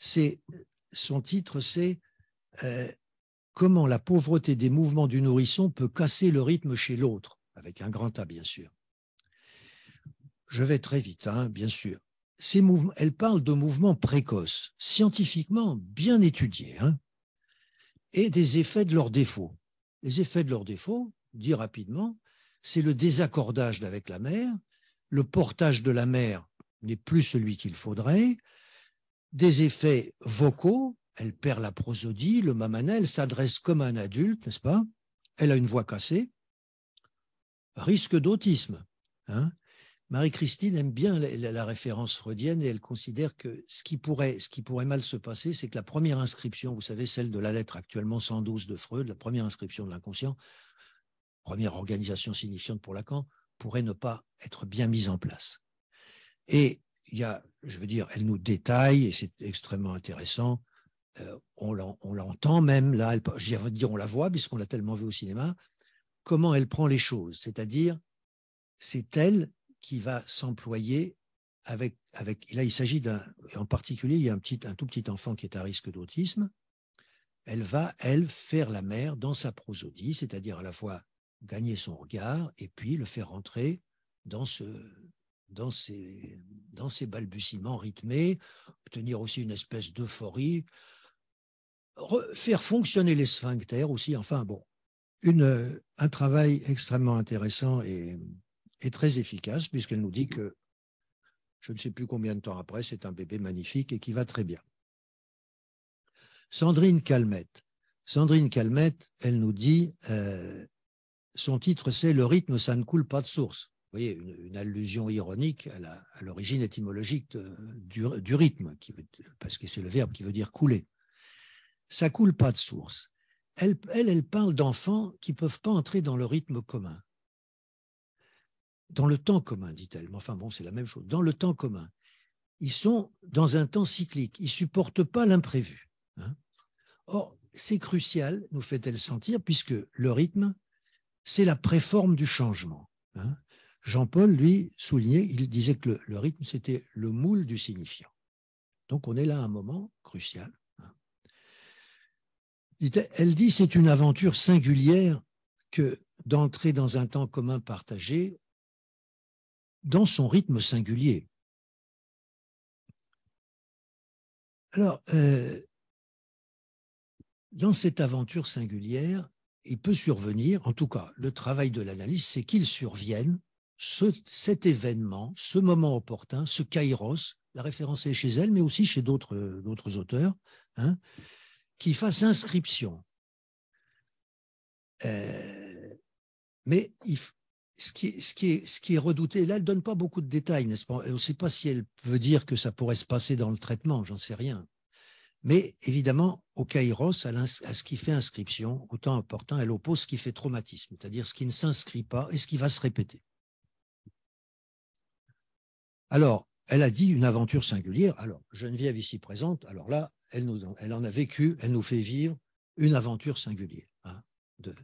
C'est son titre, c'est euh, Comment la pauvreté des mouvements du nourrisson peut casser le rythme chez l'autre, avec un grand A bien sûr. Je vais très vite, bien sûr elle parle de mouvements précoces, scientifiquement bien étudiés, hein, et des effets de leurs défauts. Les effets de leurs défauts, dit rapidement, c'est le désaccordage avec la mère, le portage de la mère n'est plus celui qu'il faudrait, des effets vocaux, elle perd la prosodie, le mamanel s'adresse comme un adulte, n'est-ce pas Elle a une voix cassée, risque d'autisme. Hein Marie-Christine aime bien la, référence freudienne et elle considère que ce qui pourrait, mal se passer, c'est que la première inscription, vous savez, celle de la lettre actuellement 112 de Freud, la première inscription de l'inconscient, première organisation signifiante pour Lacan, pourrait ne pas être bien mise en place. Et il y a, je veux dire, elle nous détaille, et c'est extrêmement intéressant, euh, on l'entend même, là, elle, je veux dire, on la voit, puisqu'on l'a tellement vue au cinéma, comment elle prend les choses, c'est-à-dire, c'est elle qui va s'employer avec, avec. là, il s'agit d'un. En particulier, il y a un, petit, un tout petit enfant qui est à risque d'autisme. Elle va, elle, faire la mère dans sa prosodie, c'est-à-dire à la fois gagner son regard et puis le faire rentrer dans ce, dans dans ses balbutiements rythmés, obtenir aussi une espèce d'euphorie, faire fonctionner les sphincters aussi, enfin bon, une, un travail extrêmement intéressant et, est très efficace, puisqu'elle nous dit que je ne sais plus combien de temps après, c'est un bébé magnifique et qui va très bien. Sandrine Calmette. Sandrine Calmette, elle nous dit, euh, son titre c'est Le rythme, ça ne coule pas de source. Vous voyez, une, allusion ironique à l'origine étymologique euh, du, rythme, qui parce que c'est le verbe qui veut dire couler. Ça coule pas de source. Elle, elle, elle parle d'enfants qui ne peuvent pas entrer dans le rythme commun dans le temps commun, dit-elle, mais enfin bon, c'est la même chose, dans le temps commun, ils sont dans un temps cyclique, ils ne supportent pas l'imprévu. Hein. Or, c'est crucial, nous fait-elle sentir, puisque le rythme, c'est la préforme du changement. Hein. Jean-Paul, lui, soulignait, il disait que le, rythme, c'était le moule du signifiant. Donc on est là à un moment crucial. Hein. Elle dit, c'est une aventure singulière que d'entrer dans un temps commun partagé dans son rythme singulier. Alors, euh, dans cette aventure singulière, il peut survenir, en tout cas, le travail de l'analyse, c'est qu'il survienne cet événement, ce moment opportun, ce kairos, la référence est chez elle, mais aussi chez d'autres auteurs, hein, qui fasse inscription. Euh, mais il, ce qui, est, redouté, là, elle ne donne pas beaucoup de détails, n'est-ce pas On ne sait pas si elle veut dire que ça pourrait se passer dans le traitement, j'en sais rien. Mais évidemment, au kairos, à, ce qui fait inscription, autant important, elle oppose ce qui fait traumatisme, c'est-à-dire ce qui ne s'inscrit pas et ce qui va se répéter. Alors, elle a dit une aventure singulière. Alors, Geneviève ici présente, alors là, elle, en a vécu, elle nous fait vivre une aventure singulière. Hein, de,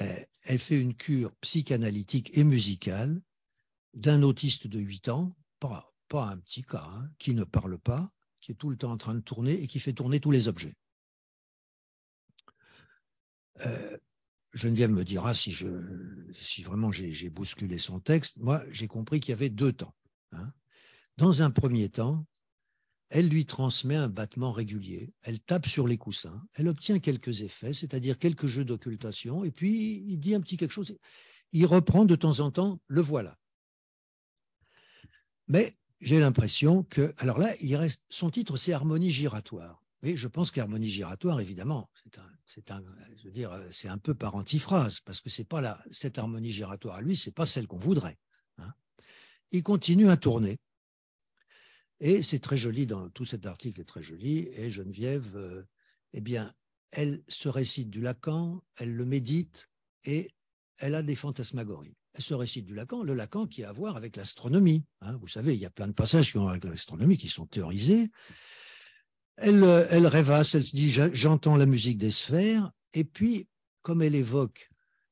euh, elle fait une cure psychanalytique et musicale d'un autiste de 8 ans, pas, pas un petit cas, hein, qui ne parle pas, qui est tout le temps en train de tourner et qui fait tourner tous les objets. Euh, Geneviève me dira si, je, si vraiment j'ai bousculé son texte. Moi, j'ai compris qu'il y avait deux temps. Hein. Dans un premier temps, elle lui transmet un battement régulier, elle tape sur les coussins, elle obtient quelques effets, c'est-à-dire quelques jeux d'occultation, et puis il dit un petit quelque chose, il reprend de temps en temps, le voilà. Mais j'ai l'impression que, alors là, il reste, son titre c'est Harmonie giratoire. Mais je pense qu'harmonie giratoire, évidemment, c'est un, c'est un peu par antiphrase, parce que c'est pas la, cette harmonie giratoire à lui, c'est pas celle qu'on voudrait. Hein. Il continue à tourner. Et c'est très joli, dans, tout cet article est très joli, et Geneviève, euh, eh bien, elle se récite du Lacan, elle le médite, et elle a des fantasmagories. Elle se récite du Lacan, le Lacan qui a à voir avec l'astronomie. Hein. vous savez, il y a plein de passages qui ont avec l'astronomie, qui sont théorisés. Elle, euh, elle rêvasse, elle se dit, j'entends la musique des sphères, et puis, comme elle évoque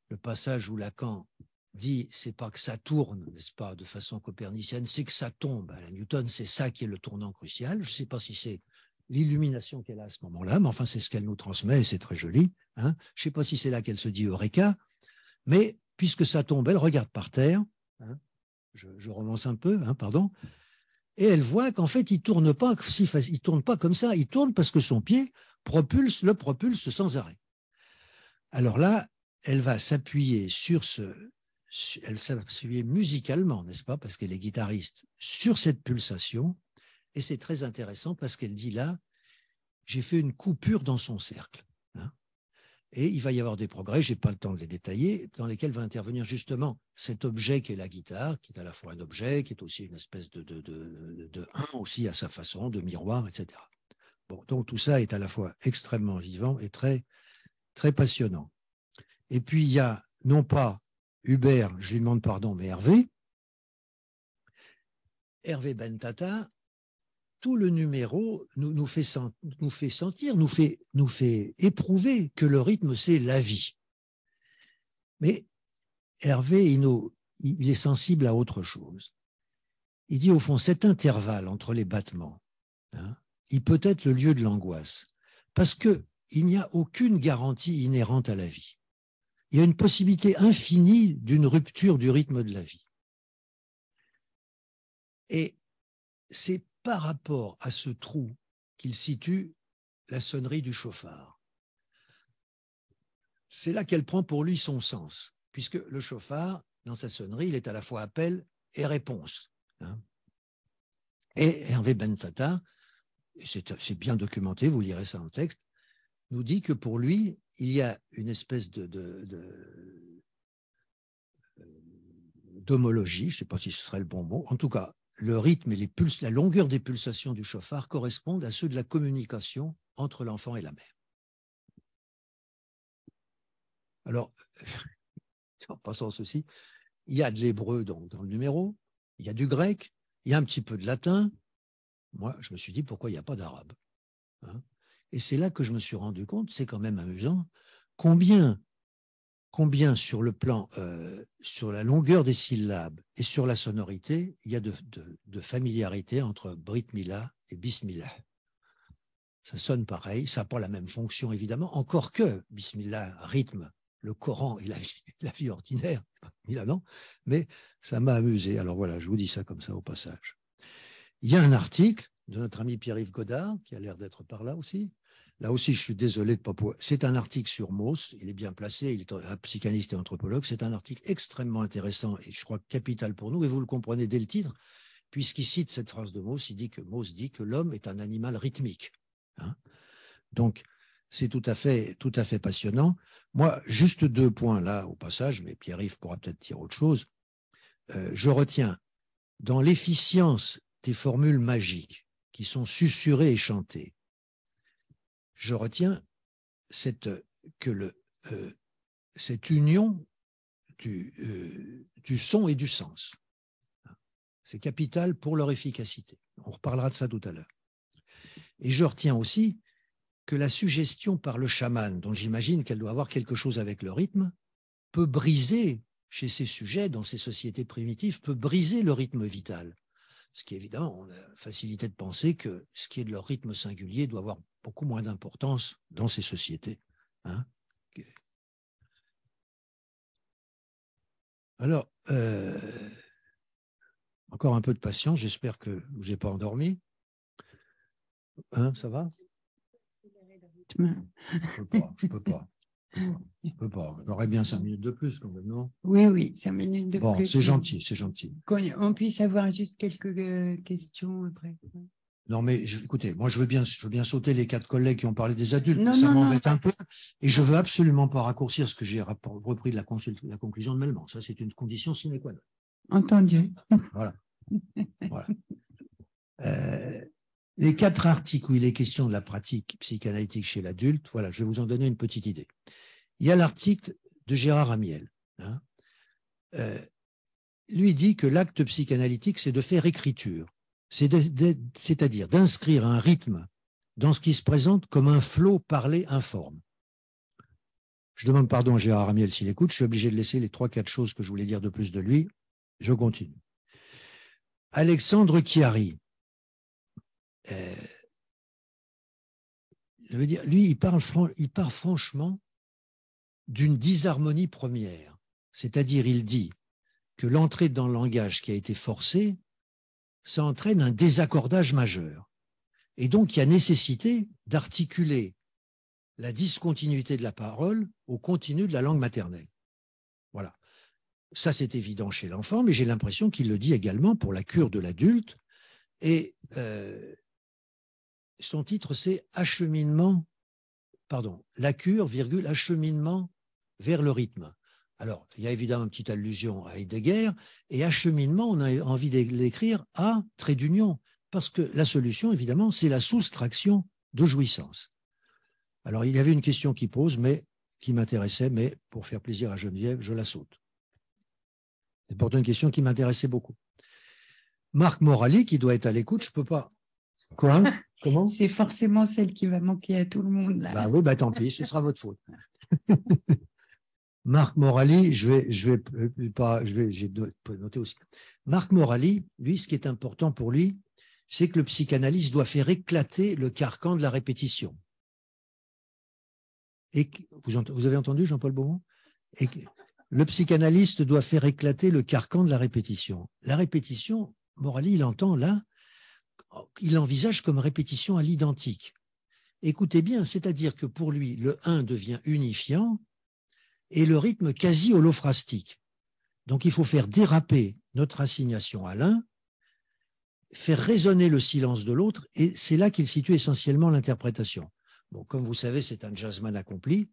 le passage où Lacan dit, c'est pas que ça tourne, n'est-ce pas, de façon copernicienne, c'est que ça tombe. À la Newton, c'est ça qui est le tournant crucial. Je ne sais pas si c'est l'illumination qu'elle a à ce moment-là, mais enfin, c'est ce qu'elle nous transmet et c'est très joli. Hein. Je ne sais pas si c'est là qu'elle se dit Eureka, mais puisque ça tombe, elle regarde par terre. Hein. Je, relance un peu, hein, pardon. Et elle voit qu'en fait, il tourne pas, tourne pas comme ça. Il tourne parce que son pied propulse, le propulse sans arrêt. Alors là, elle va s'appuyer sur ce, elle s'appuyait musicalement, n'est-ce pas, parce qu'elle est guitariste, sur cette pulsation. Et c'est très intéressant parce qu'elle dit là, j'ai fait une coupure dans son cercle. Hein. et il va y avoir des progrès, je n'ai pas le temps de les détailler, dans lesquels va intervenir justement cet objet qui est la guitare, qui est à la fois un objet, qui est aussi une espèce de, de, aussi à sa façon, de miroir, etc. Bon, donc tout ça est à la fois extrêmement vivant et très, très passionnant. Et puis il y a non pas Hubert, je lui demande pardon, mais Hervé, Hervé Bentata, tout le numéro nous, nous, fait, sentir, nous fait, nous fait éprouver que le rythme, c'est la vie. Mais Hervé, il, est sensible à autre chose. Il dit au fond, cet intervalle entre les battements, hein, il peut être le lieu de l'angoisse, parce qu'il n'y a aucune garantie inhérente à la vie il y a une possibilité infinie d'une rupture du rythme de la vie. Et c'est par rapport à ce trou qu'il situe la sonnerie du chauffard. C'est là qu'elle prend pour lui son sens, puisque le chauffard, dans sa sonnerie, il est à la fois appel et réponse. Hein. Et Hervé Bentata, c'est bien documenté, vous lirez ça en texte, nous dit que pour lui, il y a une espèce de, euh, d'homologie, je ne sais pas si ce serait le bon mot, en tout cas, le rythme et les pulses, la longueur des pulsations du chauffard correspondent à ceux de la communication entre l'enfant et la mère. Alors, en passant ceci, il y a de l'hébreu dans, dans, le numéro, il y a du grec, il y a un petit peu de latin. Moi, je me suis dit pourquoi il n'y a pas d'arabe. Hein et c'est là que je me suis rendu compte, c'est quand même amusant, combien, combien sur le plan, euh, sur la longueur des syllabes et sur la sonorité, il y a de, familiarité entre Brit Mila et Bismillah. Ça sonne pareil, ça n'a pas la même fonction évidemment, encore que Bismillah rythme le Coran et la vie, ordinaire, non, mais ça m'a amusé. Alors voilà, je vous dis ça comme ça au passage. Il y a un article de notre ami Pierre-Yves Godard, qui a l'air d'être par là aussi. Là aussi, je suis désolé de ne pas pouvoir. C'est un article sur Mauss, il est bien placé, il est un psychanalyste et anthropologue. C'est un article extrêmement intéressant et je crois capital pour nous, et vous le comprenez dès le titre, puisqu'il cite cette phrase de Mauss, il dit que Mauss dit que l'homme est un animal rythmique. Hein. Donc, c'est tout à fait, tout à fait passionnant. Moi, juste deux points là au passage, mais Pierre-Yves pourra peut-être dire autre chose. Euh, je retiens dans l'efficience des formules magiques qui sont susurrés et chantés. Je retiens cette, que le, euh, cette union du, euh, du son et du sens. Hein, c'est capital pour leur efficacité. On reparlera de ça tout à l'heure. Et je retiens aussi que la suggestion par le chaman, dont j'imagine qu'elle doit avoir quelque chose avec le rythme, peut briser, chez ces sujets, dans ces sociétés primitives, peut briser le rythme vital ce qui est évident, on a facilité de penser que ce qui est de leur rythme singulier doit avoir beaucoup moins d'importance dans ces sociétés. Hein. Alors, euh, encore un peu de patience, j'espère que je vous ai pas endormi. Hein, ça va Je ne peux pas, je peux pas. On peut bien cinq minutes de plus, quand Oui, oui, cinq minutes de plus. Bon, c'est gentil, c'est gentil. Qu'on puisse avoir juste quelques euh, questions après. Non, mais écoutez, moi, je veux, bien, je veux bien sauter les quatre collègues qui ont parlé des adultes, ça m'embête un peu. Et je veux absolument pas raccourcir ce que j'ai repris de la, la, conclusion de Melman. Ça, c'est une condition sine qua non. Entendu. Voilà. voilà. Euh, les quatre articles où il est question de la pratique psychanalytique chez l'adulte, voilà, je vais vous en donner une petite idée. Il y a l'article de Gérard Amiel. Hein. Euh, lui dit que l'acte psychanalytique, c'est de faire écriture, c'est-à-dire d'inscrire un rythme dans ce qui se présente comme un flot parlé informe. Je demande pardon à Gérard Amiel s'il écoute, je suis obligé de laisser les trois, quatre choses que je voulais dire de plus de lui. Je continue. Alexandre Chiari, euh, lui, il parle, franchement d'une disharmonie première. C'est-à-dire, il dit que l'entrée dans le langage qui a été forcée, ça entraîne un désaccordage majeur. Et donc, il y a nécessité d'articuler la discontinuité de la parole au continu de la langue maternelle. Voilà. Ça, c'est évident chez l'enfant, mais j'ai l'impression qu'il le dit également pour la cure de l'adulte. Et euh, son titre, c'est Acheminement, pardon, la cure, virgule, acheminement vers le rythme. Alors, il y a évidemment une petite allusion à Heidegger, et acheminement, on a envie de l'écrire à trait d'union, parce que la solution, évidemment, c'est la soustraction de jouissance. Alors, il y avait une question qui pose, mais qui m'intéressait, mais pour faire plaisir à Geneviève, je la saute. C'est pourtant une question qui m'intéressait beaucoup. Marc Morali, qui doit être à l'écoute, je ne peux pas. Quoi c'est forcément celle qui va manquer à tout le monde. Là. Bah oui, bah tant pis, ce sera votre faute. Marc Morali, je vais, je vais euh, pas, je vais, aussi. Marc Morali, lui, ce qui est important pour lui, c'est que le psychanalyste doit faire éclater le carcan de la répétition. Et vous, avez entendu Jean-Paul Beaumont Et le psychanalyste doit faire éclater le carcan de la répétition. La répétition, Morali, il entend là, il envisage comme répétition à l'identique. Écoutez bien, c'est-à-dire que pour lui, le un » devient unifiant et le rythme quasi holophrastique. Donc il faut faire déraper notre assignation à l'un, faire résonner le silence de l'autre, et c'est là qu'il situe essentiellement l'interprétation. Bon, comme vous savez, c'est un jazzman accompli,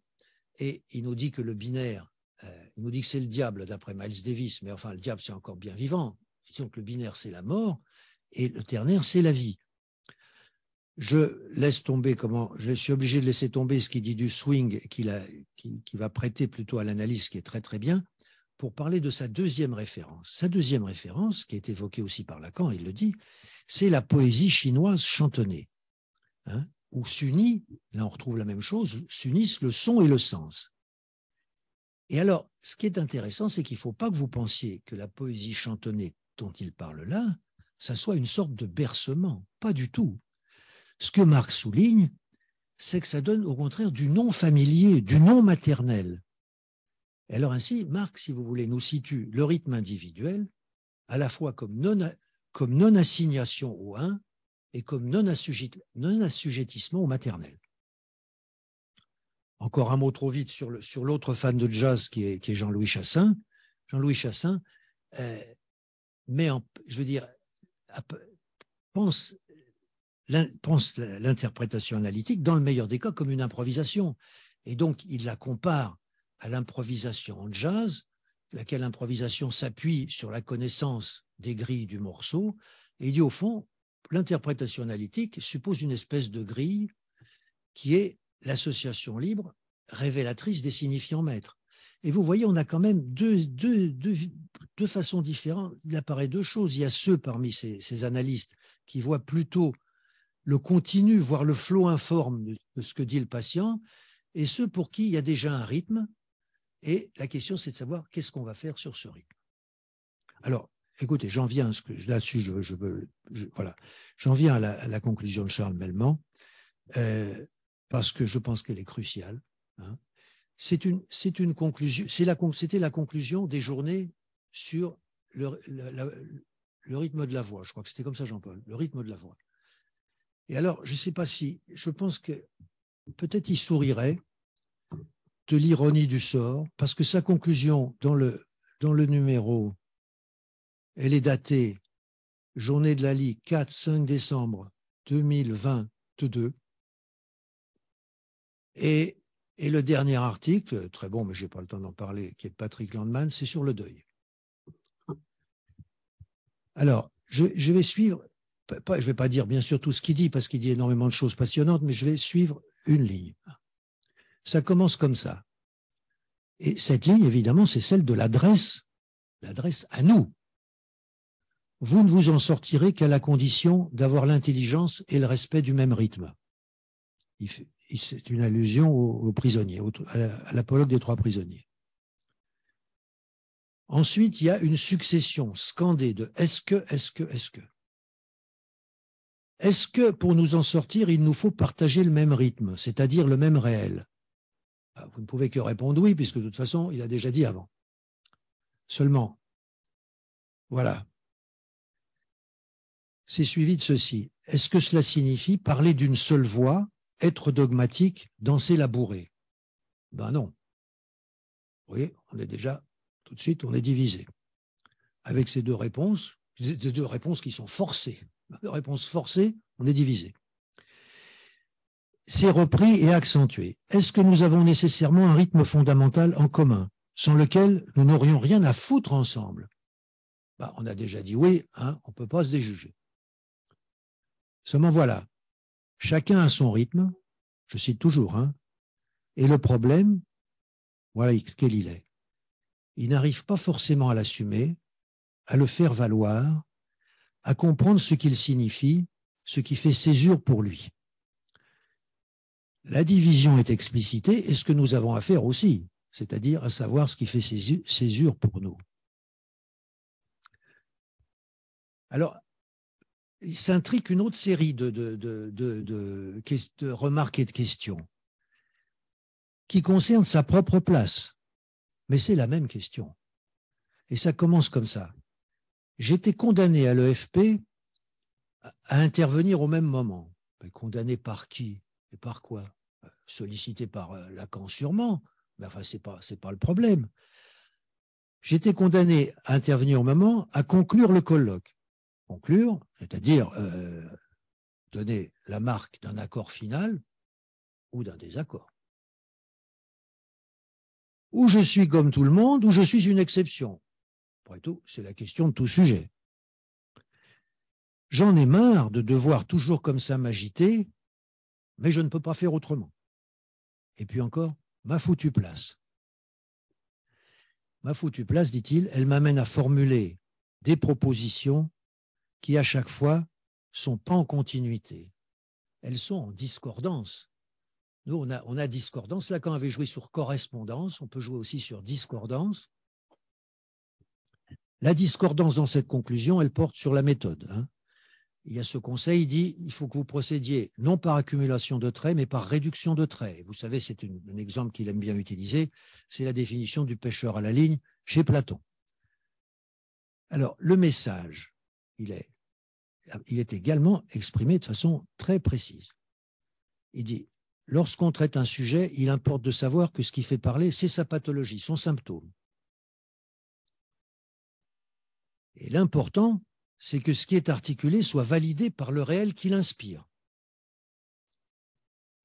et il nous dit que le binaire, euh, il nous dit que c'est le diable d'après Miles Davis, mais enfin le diable c'est encore bien vivant. Disons que le binaire c'est la mort, et le ternaire, c'est la vie. Je laisse tomber comment Je suis obligé de laisser tomber ce qui dit du swing, qu'il qui, va prêter plutôt à l'analyse, qui est très très bien, pour parler de sa deuxième référence. Sa deuxième référence, qui est évoquée aussi par Lacan, il le dit, c'est la poésie chinoise chantonnée, hein, où s'unit, là on retrouve la même chose, s'unissent le son et le sens. Et alors, ce qui est intéressant, c'est qu'il ne faut pas que vous pensiez que la poésie chantonnée dont il parle là, ça soit une sorte de bercement. Pas du tout. Ce que Marx souligne, c'est que ça donne au contraire du non familier, du non maternel. Et alors ainsi, Marx, si vous voulez, nous situe le rythme individuel à la fois comme non, comme non assignation au un et comme non, assujettissement au maternel. Encore un mot trop vite sur l'autre fan de jazz qui est, qui est Jean-Louis Chassin. Jean-Louis Chassin euh, met en, je veux dire, pense l'interprétation analytique, dans le meilleur des cas, comme une improvisation. Et donc, il la compare à l'improvisation en jazz, laquelle improvisation s'appuie sur la connaissance des grilles du morceau. Et il dit, au fond, l'interprétation analytique suppose une espèce de grille qui est l'association libre révélatrice des signifiants maîtres. Et vous voyez, on a quand même deux, deux, deux, façons différentes. Il apparaît deux choses. Il y a ceux parmi ces, ces analystes qui voient plutôt le continu, voire le flot informe de ce que dit le patient, et ceux pour qui il y a déjà un rythme. Et la question, c'est de savoir qu'est-ce qu'on va faire sur ce rythme. Alors, écoutez, j'en viens là-dessus, je, voilà, j'en viens à la, conclusion de Charles Melman, euh, parce que je pense qu'elle est cruciale. Hein. C'est une, c'est une conclusion, c'est la, c'était la conclusion des journées sur le, le rythme de la voix. Je crois que c'était comme ça, Jean-Paul, le rythme de la voix. Et alors, je ne sais pas si, je pense que peut-être il sourirait de l'ironie du sort, parce que sa conclusion dans le, dans le numéro, elle est datée Journée de la lit 4-5 décembre 2022. Et et le dernier article, très bon, mais je n'ai pas le temps d'en parler, qui est de Patrick Landman, c'est sur le deuil. Alors, je, vais suivre, je ne vais pas dire bien sûr tout ce qu'il dit, parce qu'il dit énormément de choses passionnantes, mais je vais suivre une ligne. Ça commence comme ça. Et cette ligne, évidemment, c'est celle de l'adresse, l'adresse à nous. Vous ne vous en sortirez qu'à la condition d'avoir l'intelligence et le respect du même rythme c'est une allusion aux, prisonniers, à, à l'apologue des trois prisonniers. Ensuite, il y a une succession scandée de est-ce que, est-ce que, est-ce que. Est-ce que pour nous en sortir, il nous faut partager le même rythme, c'est-à-dire le même réel ah, Vous ne pouvez que répondre oui, puisque de toute façon, il a déjà dit avant. Seulement, voilà. C'est suivi de ceci. Est-ce que cela signifie parler d'une seule voix être dogmatique, danser la bourrée. Ben non. Vous voyez, on est déjà, tout de suite, on est divisé. Avec ces deux réponses, ces deux réponses qui sont forcées, deux réponses forcées, on est divisé. C'est repris et accentué. Est-ce que nous avons nécessairement un rythme fondamental en commun, sans lequel nous n'aurions rien à foutre ensemble ben, On a déjà dit oui, hein, on ne peut pas se déjuger. Seulement voilà, Chacun a son rythme, je cite toujours, hein. et le problème, voilà quel il est. Il n'arrive pas forcément à l'assumer, à le faire valoir, à comprendre ce qu'il signifie, ce qui fait césure pour lui. La division est explicitée et ce que nous avons à faire aussi, c'est-à-dire à savoir ce qui fait césure pour nous. Alors, s'intrigue une autre série de, remarques et de questions qui concernent sa propre place. Mais c'est la même question. Et ça commence comme ça. J'étais condamné à l'EFP à intervenir au même moment. condamné par qui et par quoi Sollicité par euh, Lacan sûrement, mais enfin, ce n'est pas, pas le problème. J'étais condamné à intervenir au moment, à conclure le colloque conclure, c'est-à-dire euh, donner la marque d'un accord final ou d'un désaccord. Ou je suis comme tout le monde, ou je suis une exception. Après tout, c'est la question de tout sujet. J'en ai marre de devoir toujours comme ça m'agiter, mais je ne peux pas faire autrement. Et puis encore, ma foutue place. Ma foutue place, dit-il, elle m'amène à formuler des propositions qui à chaque fois sont pas en continuité. Elles sont en discordance. Nous, on a, on a discordance. Lacan avait joué sur correspondance, on peut jouer aussi sur discordance. La discordance dans cette conclusion, elle porte sur la méthode. Hein. Il y a ce conseil, il dit, il faut que vous procédiez non par accumulation de traits, mais par réduction de traits. Vous savez, c'est un exemple qu'il aime bien utiliser, c'est la définition du pêcheur à la ligne chez Platon. Alors, le message, il est il est également exprimé de façon très précise. Il dit, lorsqu'on traite un sujet, il importe de savoir que ce qui fait parler, c'est sa pathologie, son symptôme. Et l'important, c'est que ce qui est articulé soit validé par le réel qui l'inspire.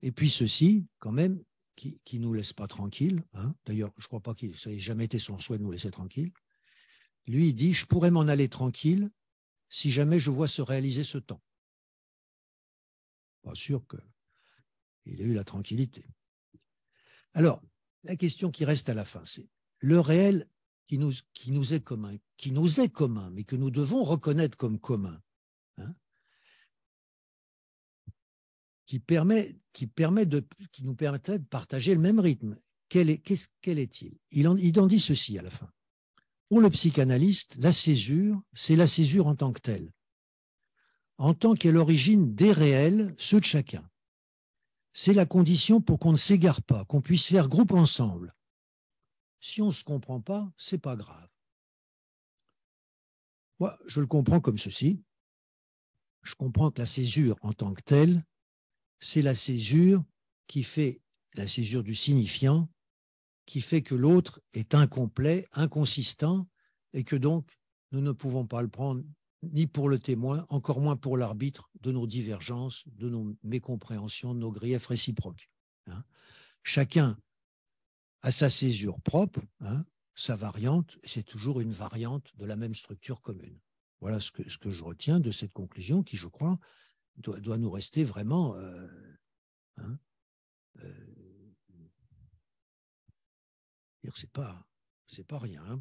Et puis ceci, quand même, qui ne nous laisse pas tranquille. Hein. D'ailleurs, je ne crois pas qu'il ça ait jamais été son souhait de nous laisser tranquille. Lui, il dit, je pourrais m'en aller tranquille si jamais je vois se réaliser ce temps. Pas sûr qu'il ait eu la tranquillité. Alors, la question qui reste à la fin, c'est le réel qui nous, est commun, qui nous est commun, mais que nous devons reconnaître comme commun, hein, qui, permet, qui, permet de, nous permettrait de partager le même rythme. Quel est-il est, -il, il en dit ceci à la fin. Pour le psychanalyste, la césure, c'est la césure en tant que telle, en tant qu'elle origine des réels, ceux de chacun. C'est la condition pour qu'on ne s'égare pas, qu'on puisse faire groupe ensemble. Si on ne se comprend pas, c'est pas grave. Moi, je le comprends comme ceci. Je comprends que la césure en tant que telle, c'est la césure qui fait la césure du signifiant, qui fait que l'autre est incomplet, inconsistant, et que donc nous ne pouvons pas le prendre ni pour le témoin, encore moins pour l'arbitre de nos divergences, de nos mécompréhensions, de nos griefs réciproques. Hein. Chacun a sa césure propre, hein, sa variante, c'est toujours une variante de la même structure commune. Voilà ce que, je retiens de cette conclusion qui, je crois, doit, nous rester vraiment euh, hein, euh, c'est pas, c'est pas rien hein,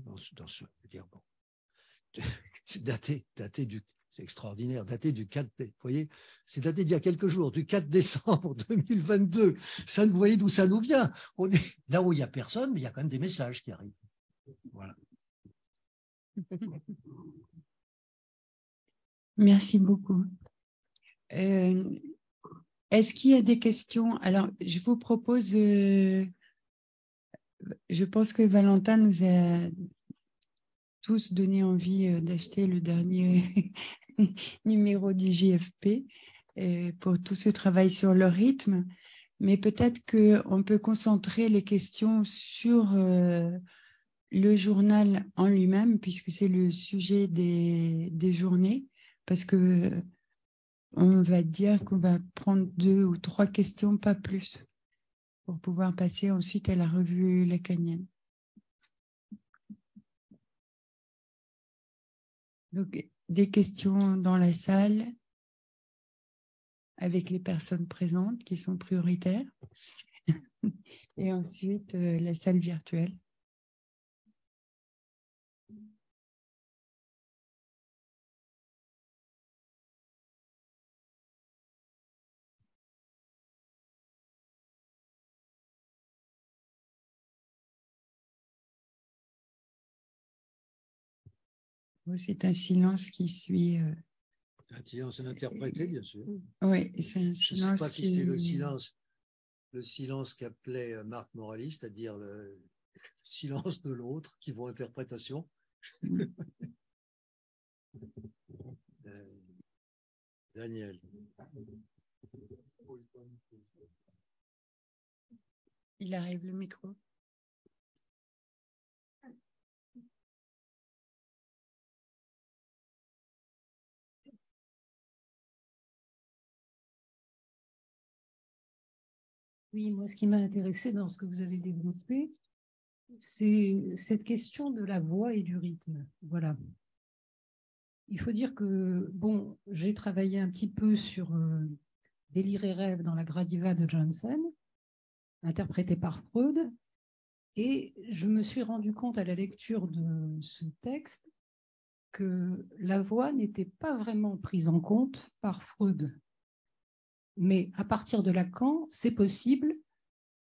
C'est daté, du, c'est extraordinaire, daté du 4, voyez, c'est daté d'il y a quelques jours, du 4 décembre 2022. Ça, vous voyez d'où ça nous vient. là où il n'y a personne, mais il y a quand même des messages qui arrivent. Voilà. Merci beaucoup. Euh, est-ce qu'il y a des questions Alors, je vous propose euh, je pense que Valentin nous a tous donné envie euh, d'acheter le dernier numéro du JFP euh, pour tout ce travail sur le rythme. Mais peut-être qu'on peut concentrer les questions sur euh, le journal en lui-même, puisque c'est le sujet des, des, journées, parce que on va dire qu'on va prendre deux ou trois questions, pas plus pour pouvoir passer ensuite à la revue lacanienne. Donc, des questions dans la salle avec les personnes présentes qui sont prioritaires. Et ensuite, euh, la salle virtuelle. Oh, c'est un silence qui suit. Euh, un silence interprété, bien sûr. Oui, c'est un silence. Je ne sais pas si c'est le silence, le silence qu'appelait euh, Marc Morali, c'est-à-dire le silence de l'autre qui vaut interprétation. Mm. Euh, Daniel. Il arrive le micro. Oui, moi, ce qui m'a intéressé dans ce que vous avez développé, c'est cette question de la voix et du rythme. Voilà. Il faut dire que, bon, j'ai travaillé un petit peu sur euh, Délire et rêve dans la Gradiva de Johnson, interprété par Freud, et je me suis rendu compte à la lecture de ce texte que la voix n'était pas vraiment prise en compte par Freud mais à partir de Lacan, c'est possible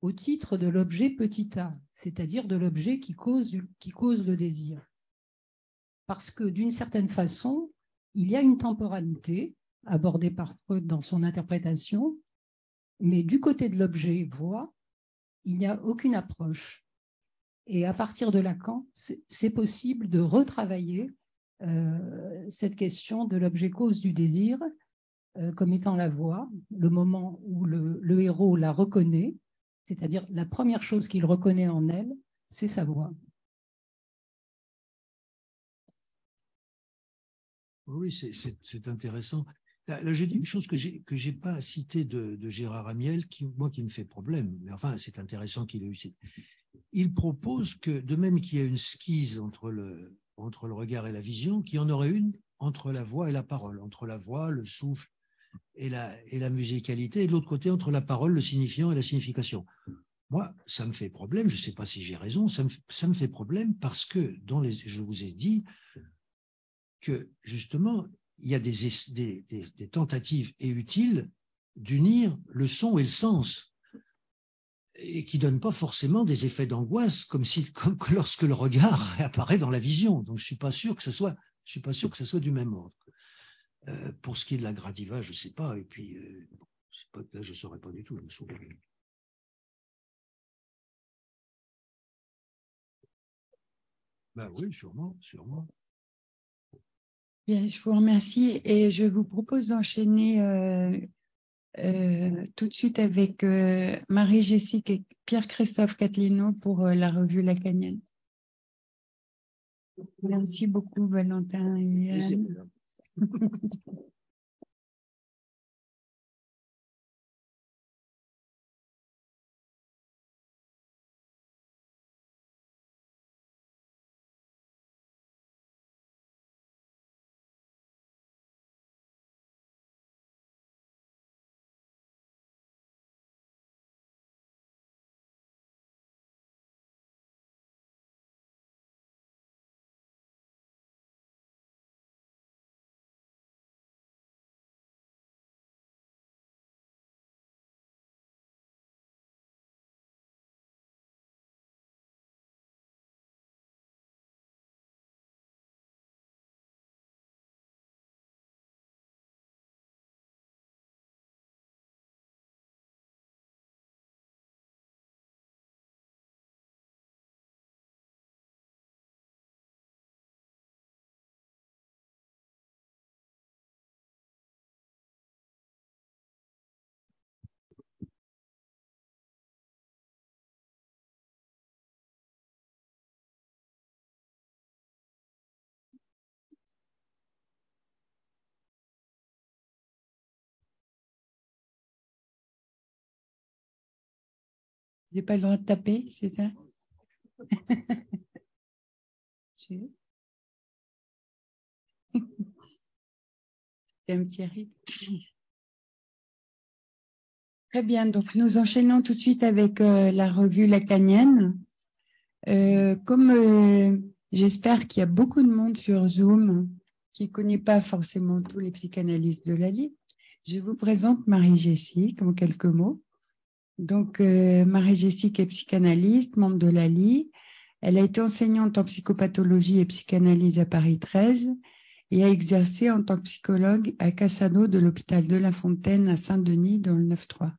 au titre de l'objet petit a, c'est-à-dire de l'objet qui cause, le désir. Parce que d'une certaine façon, il y a une temporalité abordée par Freud dans son interprétation, mais du côté de l'objet voix, il n'y a aucune approche. Et à partir de Lacan, c'est possible de retravailler euh, cette question de l'objet cause du désir euh, comme étant la voix, le moment où le, héros la reconnaît, c'est-à-dire la première chose qu'il reconnaît en elle, c'est sa voix. Oui, c'est intéressant. Ah, là, j'ai dit une chose que je n'ai pas citée de, Gérard Amiel, qui moi qui me fait problème. Mais enfin, c'est intéressant qu'il ait eu. Il propose que de même qu'il y a une skise entre le entre le regard et la vision, qu'il y en aurait une entre la voix et la parole, entre la voix, le souffle, et la, musicalité, et de l'autre côté, entre la parole, le signifiant et la signification. Moi, ça me fait problème, je ne sais pas si j'ai raison, ça me, fait problème parce que dans je vous ai dit que justement, il y a des, tentatives et utiles d'unir le son et le sens et qui ne donnent pas forcément des effets d'angoisse comme, si, lorsque le regard apparaît dans la vision. Donc, je ne suis pas sûr que ce soit, je suis pas sûr que ce soit du même ordre. Euh, pour ce qui est de la Gradiva, je ne sais pas. Et puis, euh, je ne saurais pas du tout, je me souviens. Ben oui, sûrement, sûrement. Bien, je vous remercie et je vous propose d'enchaîner euh, tout de suite avec Marie-Jessique et Pierre-Christophe Catlino pour la revue Lacanienne. Merci beaucoup, Valentin et フフフフ。J'ai pas le droit de taper, c'est ça petit Très bien, donc nous enchaînons tout de suite avec euh, la revue lacanienne. Euh, comme euh, j'espère qu'il y a beaucoup de monde sur Zoom qui ne connaît pas forcément tous les psychanalystes de la vie, je vous présente Marie-Jessie en quelques mots. Donc, euh, Marie-Jessica est psychanalyste, membre de l'ALI. Elle a été enseignante en psychopathologie et psychanalyse à Paris 13 et a exercé en tant que psychologue à Cassano de l'hôpital de La Fontaine à Saint-Denis dans le 9-3.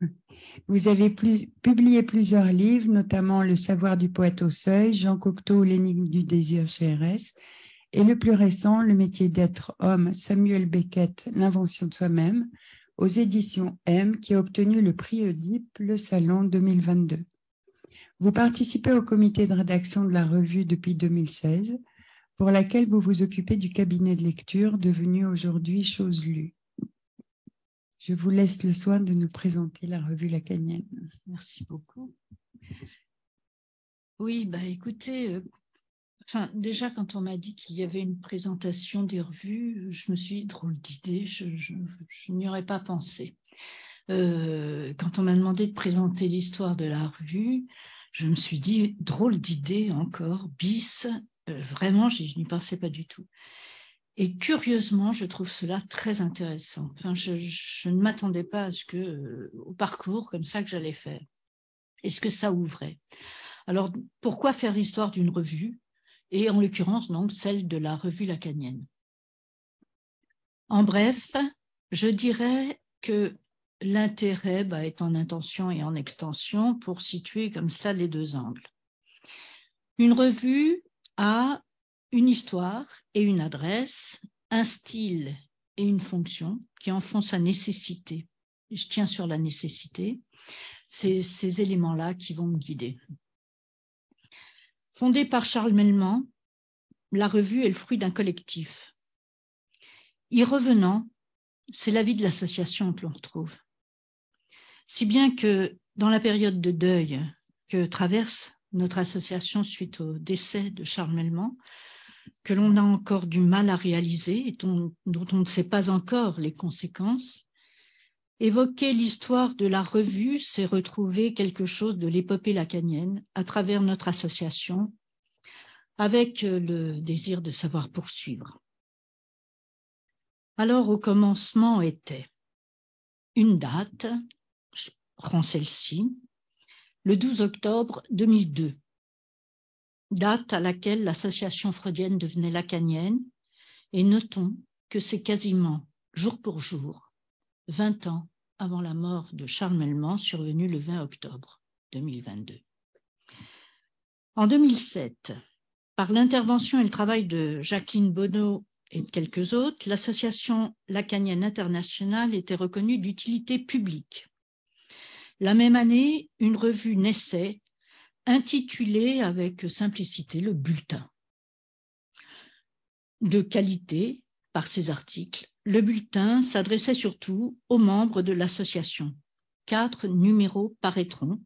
Vous avez publié plusieurs livres, notamment Le savoir du poète au seuil, Jean Cocteau, L'énigme du désir chez RS, et le plus récent, Le métier d'être homme, Samuel Beckett, L'invention de soi-même, aux éditions M qui a obtenu le prix Oedipe Le Salon 2022. Vous participez au comité de rédaction de la revue depuis 2016, pour laquelle vous vous occupez du cabinet de lecture devenu aujourd'hui Chose Lue. Je vous laisse le soin de nous présenter la revue Lacanienne. Merci beaucoup. Oui, bah écoutez, euh, enfin, déjà, quand on m'a dit qu'il y avait une présentation des revues, je me suis dit, drôle d'idée, je, n'y aurais pas pensé. Euh, quand on m'a demandé de présenter l'histoire de la revue, je me suis dit, drôle d'idée encore, bis, euh, vraiment, je, n'y pensais pas du tout. Et curieusement, je trouve cela très intéressant. Enfin, je, ne m'attendais pas à ce que, euh, au parcours comme ça que j'allais faire. Est-ce que ça ouvrait Alors, pourquoi faire l'histoire d'une revue et en l'occurrence donc celle de la revue lacanienne. En bref, je dirais que l'intérêt bah, est en intention et en extension pour situer comme ça les deux angles. Une revue a une histoire et une adresse, un style et une fonction qui en font sa nécessité. Je tiens sur la nécessité. C'est ces éléments-là qui vont me guider. Fondée par Charles Melman, la revue est le fruit d'un collectif. Y revenant, c'est l'avis de l'association que l'on retrouve. Si bien que dans la période de deuil que traverse notre association suite au décès de Charles Melman, que l'on a encore du mal à réaliser et dont on ne sait pas encore les conséquences, Évoquer l'histoire de la revue, c'est retrouver quelque chose de l'épopée lacanienne à travers notre association, avec euh, le désir de savoir poursuivre. Alors au commencement était une date, je prends celle-ci, le 12 octobre 2002, date à laquelle l'association freudienne devenait lacanienne, et notons que c'est quasiment jour pour jour 20 ans avant la mort de Charles Melman, survenue le 20 octobre 2022. En 2007, par l'intervention et le travail de Jacqueline Bonneau et de quelques autres, l'association lacanienne internationale était reconnue d'utilité publique. La même année, une revue naissait, intitulée avec simplicité le Bulletin, de qualité par ses articles le bulletin s'adressait surtout aux membres de l'association. Quatre numéros paraîtront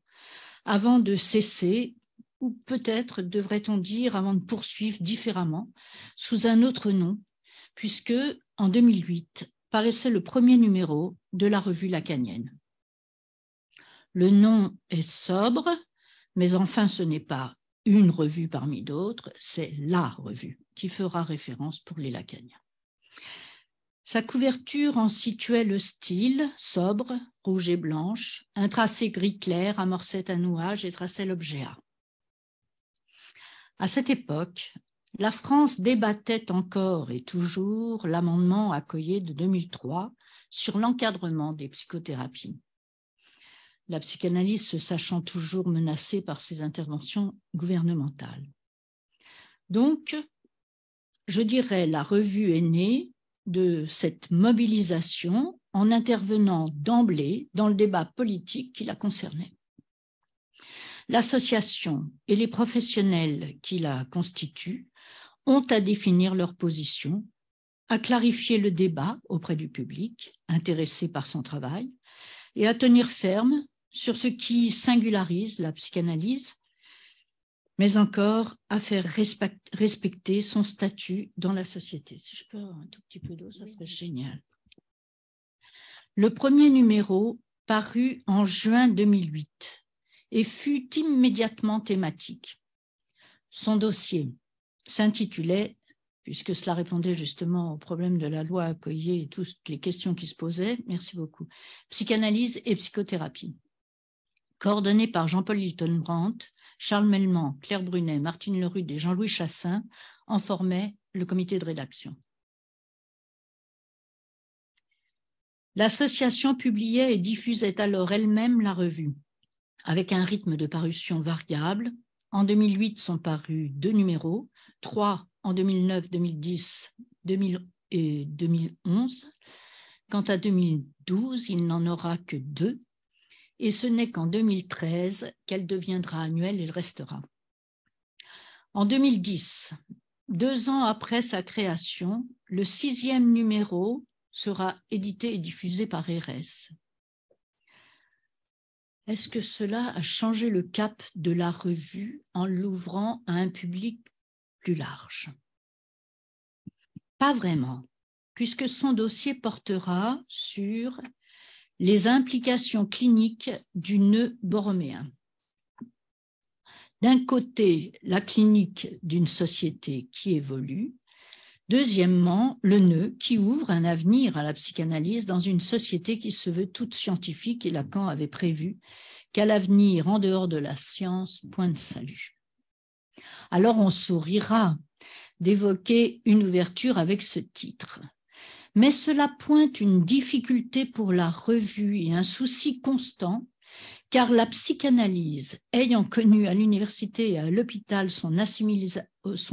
avant de cesser, ou peut-être devrait-on dire avant de poursuivre différemment, sous un autre nom, puisque en 2008 paraissait le premier numéro de la revue lacanienne. Le nom est sobre, mais enfin ce n'est pas une revue parmi d'autres, c'est la revue qui fera référence pour les lacaniens. Sa couverture en situait le style, sobre, rouge et blanche. Un tracé gris clair amorçait un nuage et traçait l'objet A. À cette époque, la France débattait encore et toujours l'amendement accueilli de 2003 sur l'encadrement des psychothérapies. La psychanalyse se sachant toujours menacée par ces interventions gouvernementales. Donc, je dirais, la revue est née de cette mobilisation en intervenant d'emblée dans le débat politique qui la concernait. L'association et les professionnels qui la constituent ont à définir leur position, à clarifier le débat auprès du public intéressé par son travail et à tenir ferme sur ce qui singularise la psychanalyse mais encore à faire respecter son statut dans la société. Si je peux avoir un tout petit peu d'eau, ça serait génial. Le premier numéro parut en juin 2008 et fut immédiatement thématique. Son dossier s'intitulait, puisque cela répondait justement au problème de la loi à et toutes les questions qui se posaient, merci beaucoup, Psychanalyse et psychothérapie. Coordonné par Jean-Paul Hilton Brandt, Charles Melman, Claire Brunet, Martine Lerude et Jean-Louis Chassin en formaient le comité de rédaction. L'association publiait et diffusait alors elle-même la revue, avec un rythme de parution variable. En 2008 sont parus deux numéros, trois en 2009, 2010, 2000 et 2011. Quant à 2012, il n'en aura que deux, et ce n'est qu'en 2013 qu'elle deviendra annuelle et le restera. En 2010, deux ans après sa création, le sixième numéro sera édité et diffusé par RS. Est-ce que cela a changé le cap de la revue en l'ouvrant à un public plus large Pas vraiment, puisque son dossier portera sur les implications cliniques du nœud borroméen. D'un côté, la clinique d'une société qui évolue. Deuxièmement, le nœud qui ouvre un avenir à la psychanalyse dans une société qui se veut toute scientifique et Lacan avait prévu qu'à l'avenir, en dehors de la science, point de salut. Alors on sourira d'évoquer une ouverture avec ce titre mais cela pointe une difficulté pour la revue et un souci constant, car la psychanalyse, ayant connu à l'université et à l'hôpital son,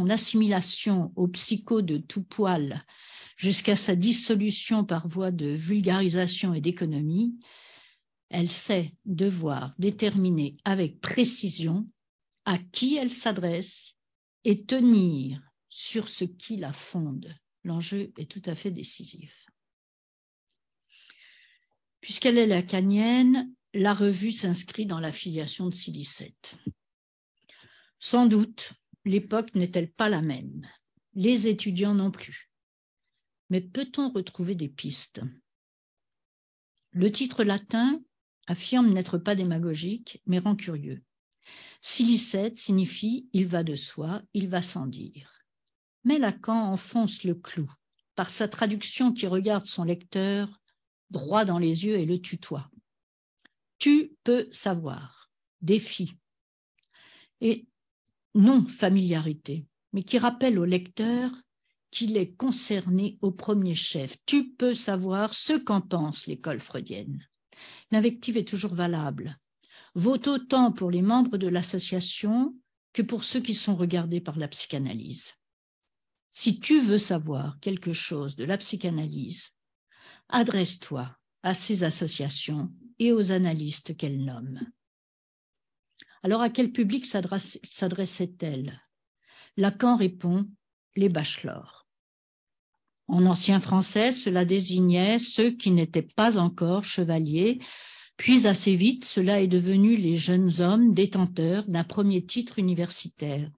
assimilation, au psycho de tout poil jusqu'à sa dissolution par voie de vulgarisation et d'économie, elle sait devoir déterminer avec précision à qui elle s'adresse et tenir sur ce qui la fonde. L'enjeu est tout à fait décisif. Puisqu'elle est la canienne, la revue s'inscrit dans la filiation de Silicette. Sans doute, l'époque n'est-elle pas la même, les étudiants non plus. Mais peut-on retrouver des pistes Le titre latin affirme n'être pas démagogique, mais rend curieux. Silicette signifie il va de soi, il va sans dire. Mais Lacan enfonce le clou par sa traduction qui regarde son lecteur droit dans les yeux et le tutoie. Tu peux savoir, défi, et non familiarité, mais qui rappelle au lecteur qu'il est concerné au premier chef. Tu peux savoir ce qu'en pense l'école freudienne. L'invective est toujours valable, vaut autant pour les membres de l'association que pour ceux qui sont regardés par la psychanalyse. Si tu veux savoir quelque chose de la psychanalyse, adresse-toi à ces associations et aux analystes qu'elles nomment. » Alors à quel public s'adressait-elle Lacan répond les bachelors. En ancien français, cela désignait ceux qui n'étaient pas encore chevaliers, puis assez vite, cela est devenu les jeunes hommes détenteurs d'un premier titre universitaire,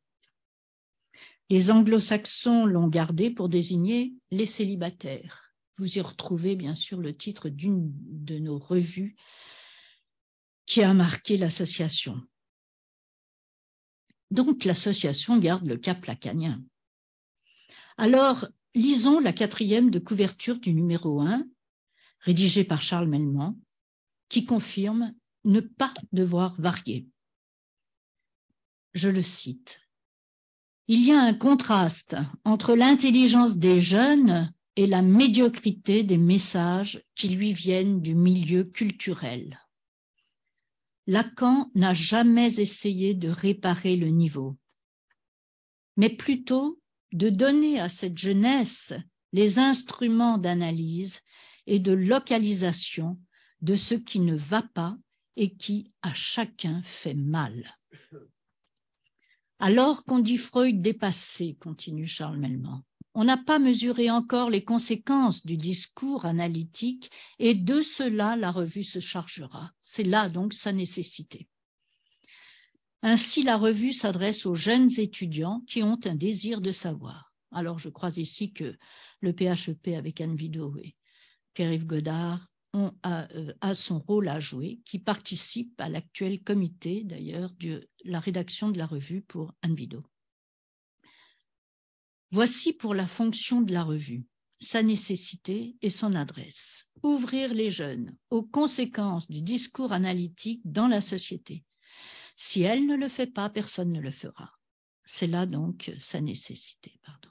les anglo-saxons l'ont gardé pour désigner les célibataires. Vous y retrouvez bien sûr le titre d'une de nos revues qui a marqué l'association. Donc l'association garde le cap lacanien. Alors, lisons la quatrième de couverture du numéro 1, rédigée par Charles Melman, qui confirme ne pas devoir varier. Je le cite il y a un contraste entre l'intelligence des jeunes et la médiocrité des messages qui lui viennent du milieu culturel. Lacan n'a jamais essayé de réparer le niveau, mais plutôt de donner à cette jeunesse les instruments d'analyse et de localisation de ce qui ne va pas et qui à chacun fait mal. Alors qu'on dit Freud dépassé, continue Charles Melman, on n'a pas mesuré encore les conséquences du discours analytique et de cela la revue se chargera. C'est là donc sa nécessité. Ainsi, la revue s'adresse aux jeunes étudiants qui ont un désir de savoir. Alors, je crois ici que le PHEP e avec Anne et Pierre-Yves Godard, a, euh, son rôle à jouer, qui participe à l'actuel comité d'ailleurs de la rédaction de la revue pour Anvido. Voici pour la fonction de la revue, sa nécessité et son adresse. Ouvrir les jeunes aux conséquences du discours analytique dans la société. Si elle ne le fait pas, personne ne le fera. C'est là donc sa nécessité. Pardon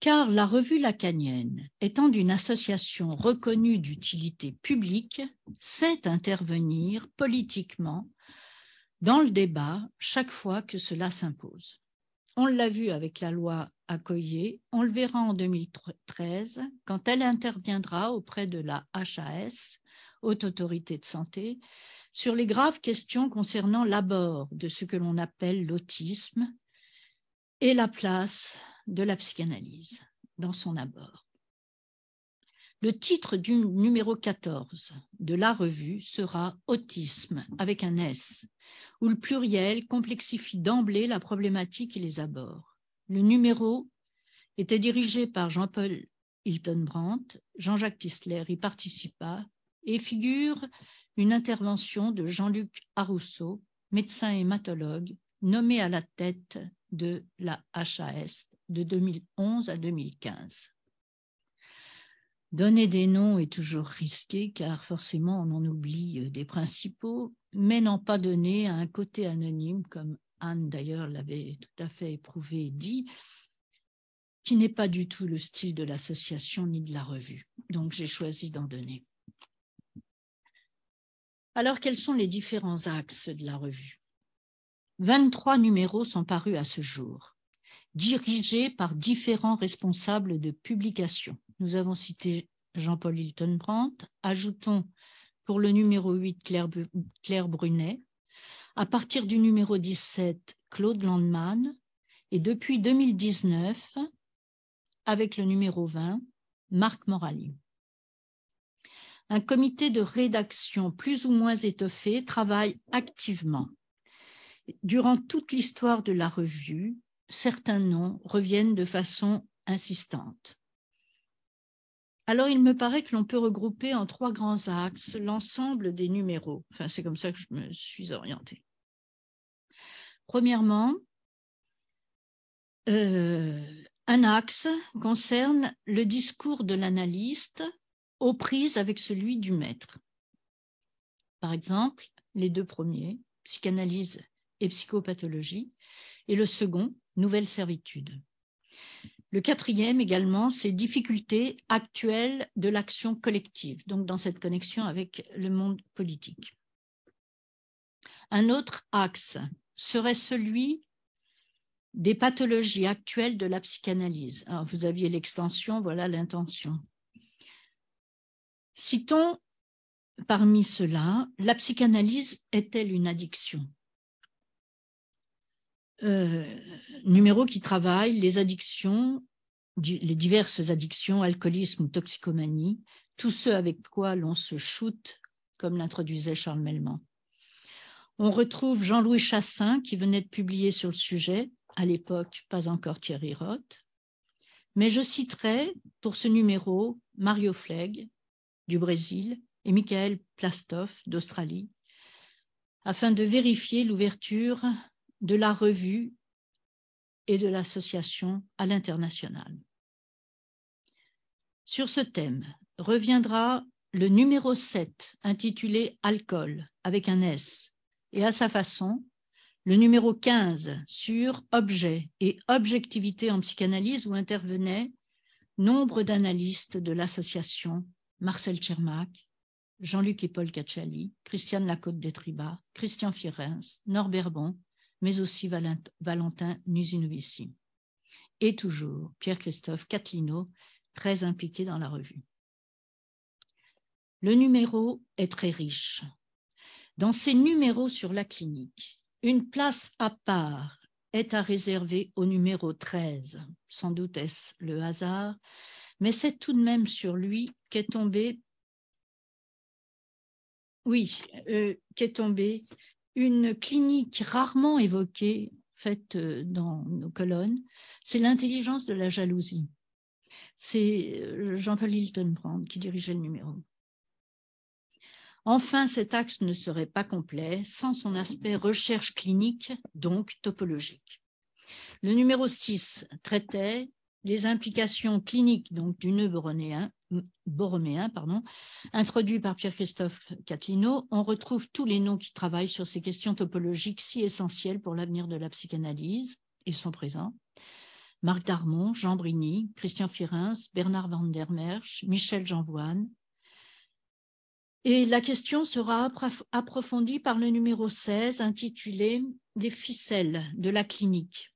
car la revue lacanienne, étant une association reconnue d'utilité publique, sait intervenir politiquement dans le débat chaque fois que cela s'impose. On l'a vu avec la loi Accoyer, on le verra en 2013 quand elle interviendra auprès de la HAS, Haute Autorité de Santé, sur les graves questions concernant l'abord de ce que l'on appelle l'autisme et la place de la psychanalyse dans son abord. Le titre du numéro 14 de la revue sera Autisme avec un S, où le pluriel complexifie d'emblée la problématique et les abords. Le numéro était dirigé par Jean-Paul Hilton Brandt, Jean-Jacques Tisler y participa et figure une intervention de Jean-Luc Arousseau, médecin hématologue, nommé à la tête de la HAS de 2011 à 2015. Donner des noms est toujours risqué car forcément on en oublie euh, des principaux, mais n'en pas donner à un côté anonyme, comme Anne d'ailleurs l'avait tout à fait éprouvé et dit, qui n'est pas du tout le style de l'association ni de la revue. Donc j'ai choisi d'en donner. Alors quels sont les différents axes de la revue 23 numéros sont parus à ce jour dirigé par différents responsables de publication. Nous avons cité Jean-Paul Hilton Brandt. Ajoutons pour le numéro 8 Claire, Claire Brunet. À partir du numéro 17, Claude Landman. Et depuis 2019, avec le numéro 20, Marc Morali. Un comité de rédaction plus ou moins étoffé travaille activement. Durant toute l'histoire de la revue, certains noms reviennent de façon insistante. Alors il me paraît que l'on peut regrouper en trois grands axes l'ensemble des numéros. Enfin, c'est comme ça que je me suis orientée. Premièrement, euh, un axe concerne le discours de l'analyste aux prises avec celui du maître. Par exemple, les deux premiers, psychanalyse et psychopathologie, et le second, nouvelle servitude. Le quatrième également, c'est difficultés actuelles de l'action collective, donc dans cette connexion avec le monde politique. Un autre axe serait celui des pathologies actuelles de la psychanalyse. vous aviez l'extension, voilà l'intention. Citons parmi ceux-là, la psychanalyse est-elle une addiction euh, numéro qui travaille les addictions, les diverses addictions, alcoolisme, toxicomanie, tous ceux avec quoi l'on se shoot, comme l'introduisait Charles Melman. On retrouve Jean-Louis Chassin qui venait de publier sur le sujet, à l'époque pas encore Thierry Roth, mais je citerai pour ce numéro Mario Flegg du Brésil et Michael Plastoff d'Australie, afin de vérifier l'ouverture de la revue et de l'association à l'international. Sur ce thème reviendra le numéro 7 intitulé Alcool avec un S et à sa façon le numéro 15 sur objet et objectivité en psychanalyse où intervenaient nombre d'analystes de l'association Marcel Tchermak, Jean-Luc et Paul Cacciali, Christiane Des Tribats, Christian Firens, Norbert Bon, mais aussi Valentin Nusinovici Et toujours Pierre-Christophe Catlino, très impliqué dans la revue. Le numéro est très riche. Dans ces numéros sur la clinique, une place à part est à réserver au numéro 13. Sans doute est-ce le hasard, mais c'est tout de même sur lui qu'est tombé oui, euh, qu'est tombé une clinique rarement évoquée faite euh, dans nos colonnes, c'est l'intelligence de la jalousie. C'est euh, Jean-Paul Hilton-Brand qui dirigeait le numéro. Enfin, cet axe ne serait pas complet sans son aspect recherche clinique, donc topologique. Le numéro 6 traitait les implications cliniques donc, du nœud borroméen, pardon, introduit par Pierre-Christophe Catlino, on retrouve tous les noms qui travaillent sur ces questions topologiques si essentielles pour l'avenir de la psychanalyse. et sont présents. Marc Darmon, Jean Brigny, Christian Firens Bernard van der Merch, Michel Janvoine. Et la question sera approfondie par le numéro 16 intitulé Des ficelles de la clinique,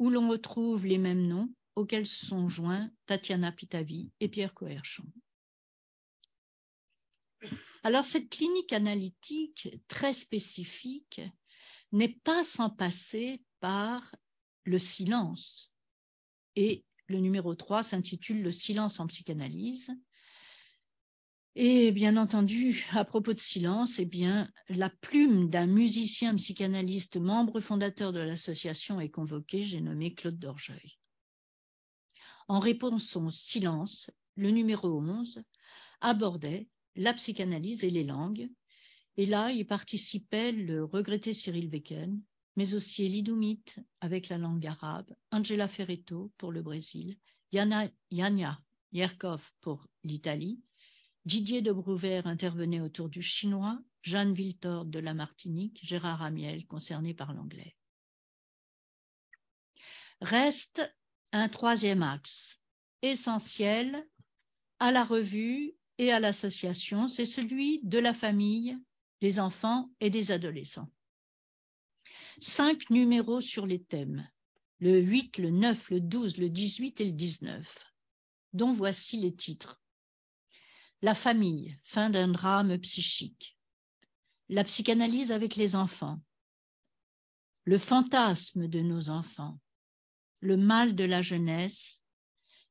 où l'on retrouve les mêmes noms auxquels se sont joints Tatiana Pitavi et Pierre Coerchon. Alors cette clinique analytique très spécifique n'est pas sans passer par le silence. Et le numéro 3 s'intitule Le silence en psychanalyse. Et bien entendu, à propos de silence, eh bien, la plume d'un musicien psychanalyste membre fondateur de l'association est convoquée, j'ai nommé Claude Dorjeuil en réponse au silence, le numéro 11 abordait la psychanalyse et les langues. Et là, y participait le regretté Cyril Becken, mais aussi Elie avec la langue arabe, Angela Ferretto pour le Brésil, Yana, Yania Yerkov pour l'Italie, Didier de Brouwer intervenait autour du chinois, Jeanne Viltord de la Martinique, Gérard Amiel concerné par l'anglais. Reste un troisième axe essentiel à la revue et à l'association, c'est celui de la famille, des enfants et des adolescents. Cinq numéros sur les thèmes, le 8, le 9, le 12, le 18 et le 19, dont voici les titres. La famille, fin d'un drame psychique. La psychanalyse avec les enfants. Le fantasme de nos enfants le mal de la jeunesse,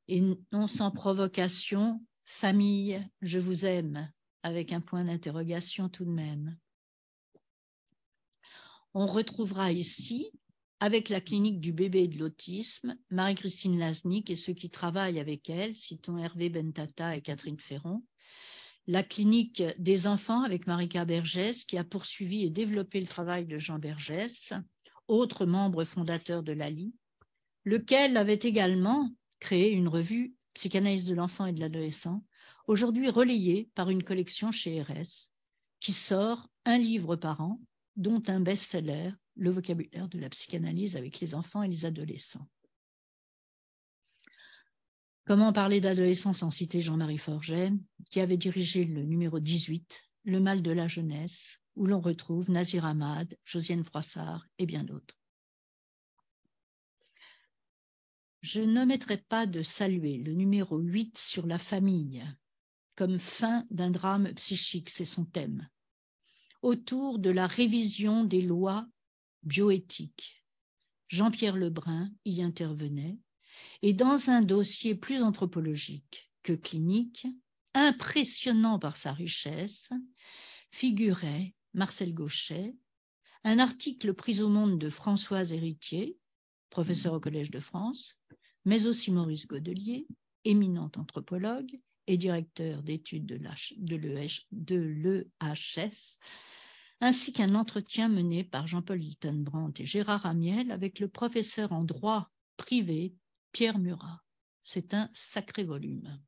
et non sans provocation, famille, je vous aime, avec un point d'interrogation tout de même. On retrouvera ici, avec la clinique du bébé et de l'autisme, Marie-Christine Laznik et ceux qui travaillent avec elle, citons Hervé Bentata et Catherine Ferron, la clinique des enfants avec Marika Bergès, qui a poursuivi et développé le travail de Jean Bergès, autre membre fondateur de l'ALI, lequel avait également créé une revue Psychanalyse de l'enfant et de l'adolescent, aujourd'hui relayée par une collection chez RS, qui sort un livre par an, dont un best-seller, Le vocabulaire de la psychanalyse avec les enfants et les adolescents. Comment parler d'adolescence sans citer Jean-Marie Forget, qui avait dirigé le numéro 18, Le mal de la jeunesse, où l'on retrouve Nazir Ahmad, Josiane Froissart et bien d'autres. Je mettrai pas de saluer le numéro 8 sur la famille, comme fin d'un drame psychique, c'est son thème, autour de la révision des lois bioéthiques. Jean-Pierre Lebrun y intervenait, et dans un dossier plus anthropologique que clinique, impressionnant par sa richesse, figurait Marcel Gauchet, un article pris au monde de Françoise Héritier, professeur au Collège de France, mais aussi Maurice Godelier, éminent anthropologue et directeur d'études de l'EHS, ainsi qu'un entretien mené par Jean-Paul Hilton-Brandt et Gérard Amiel avec le professeur en droit privé Pierre Murat. C'est un sacré volume.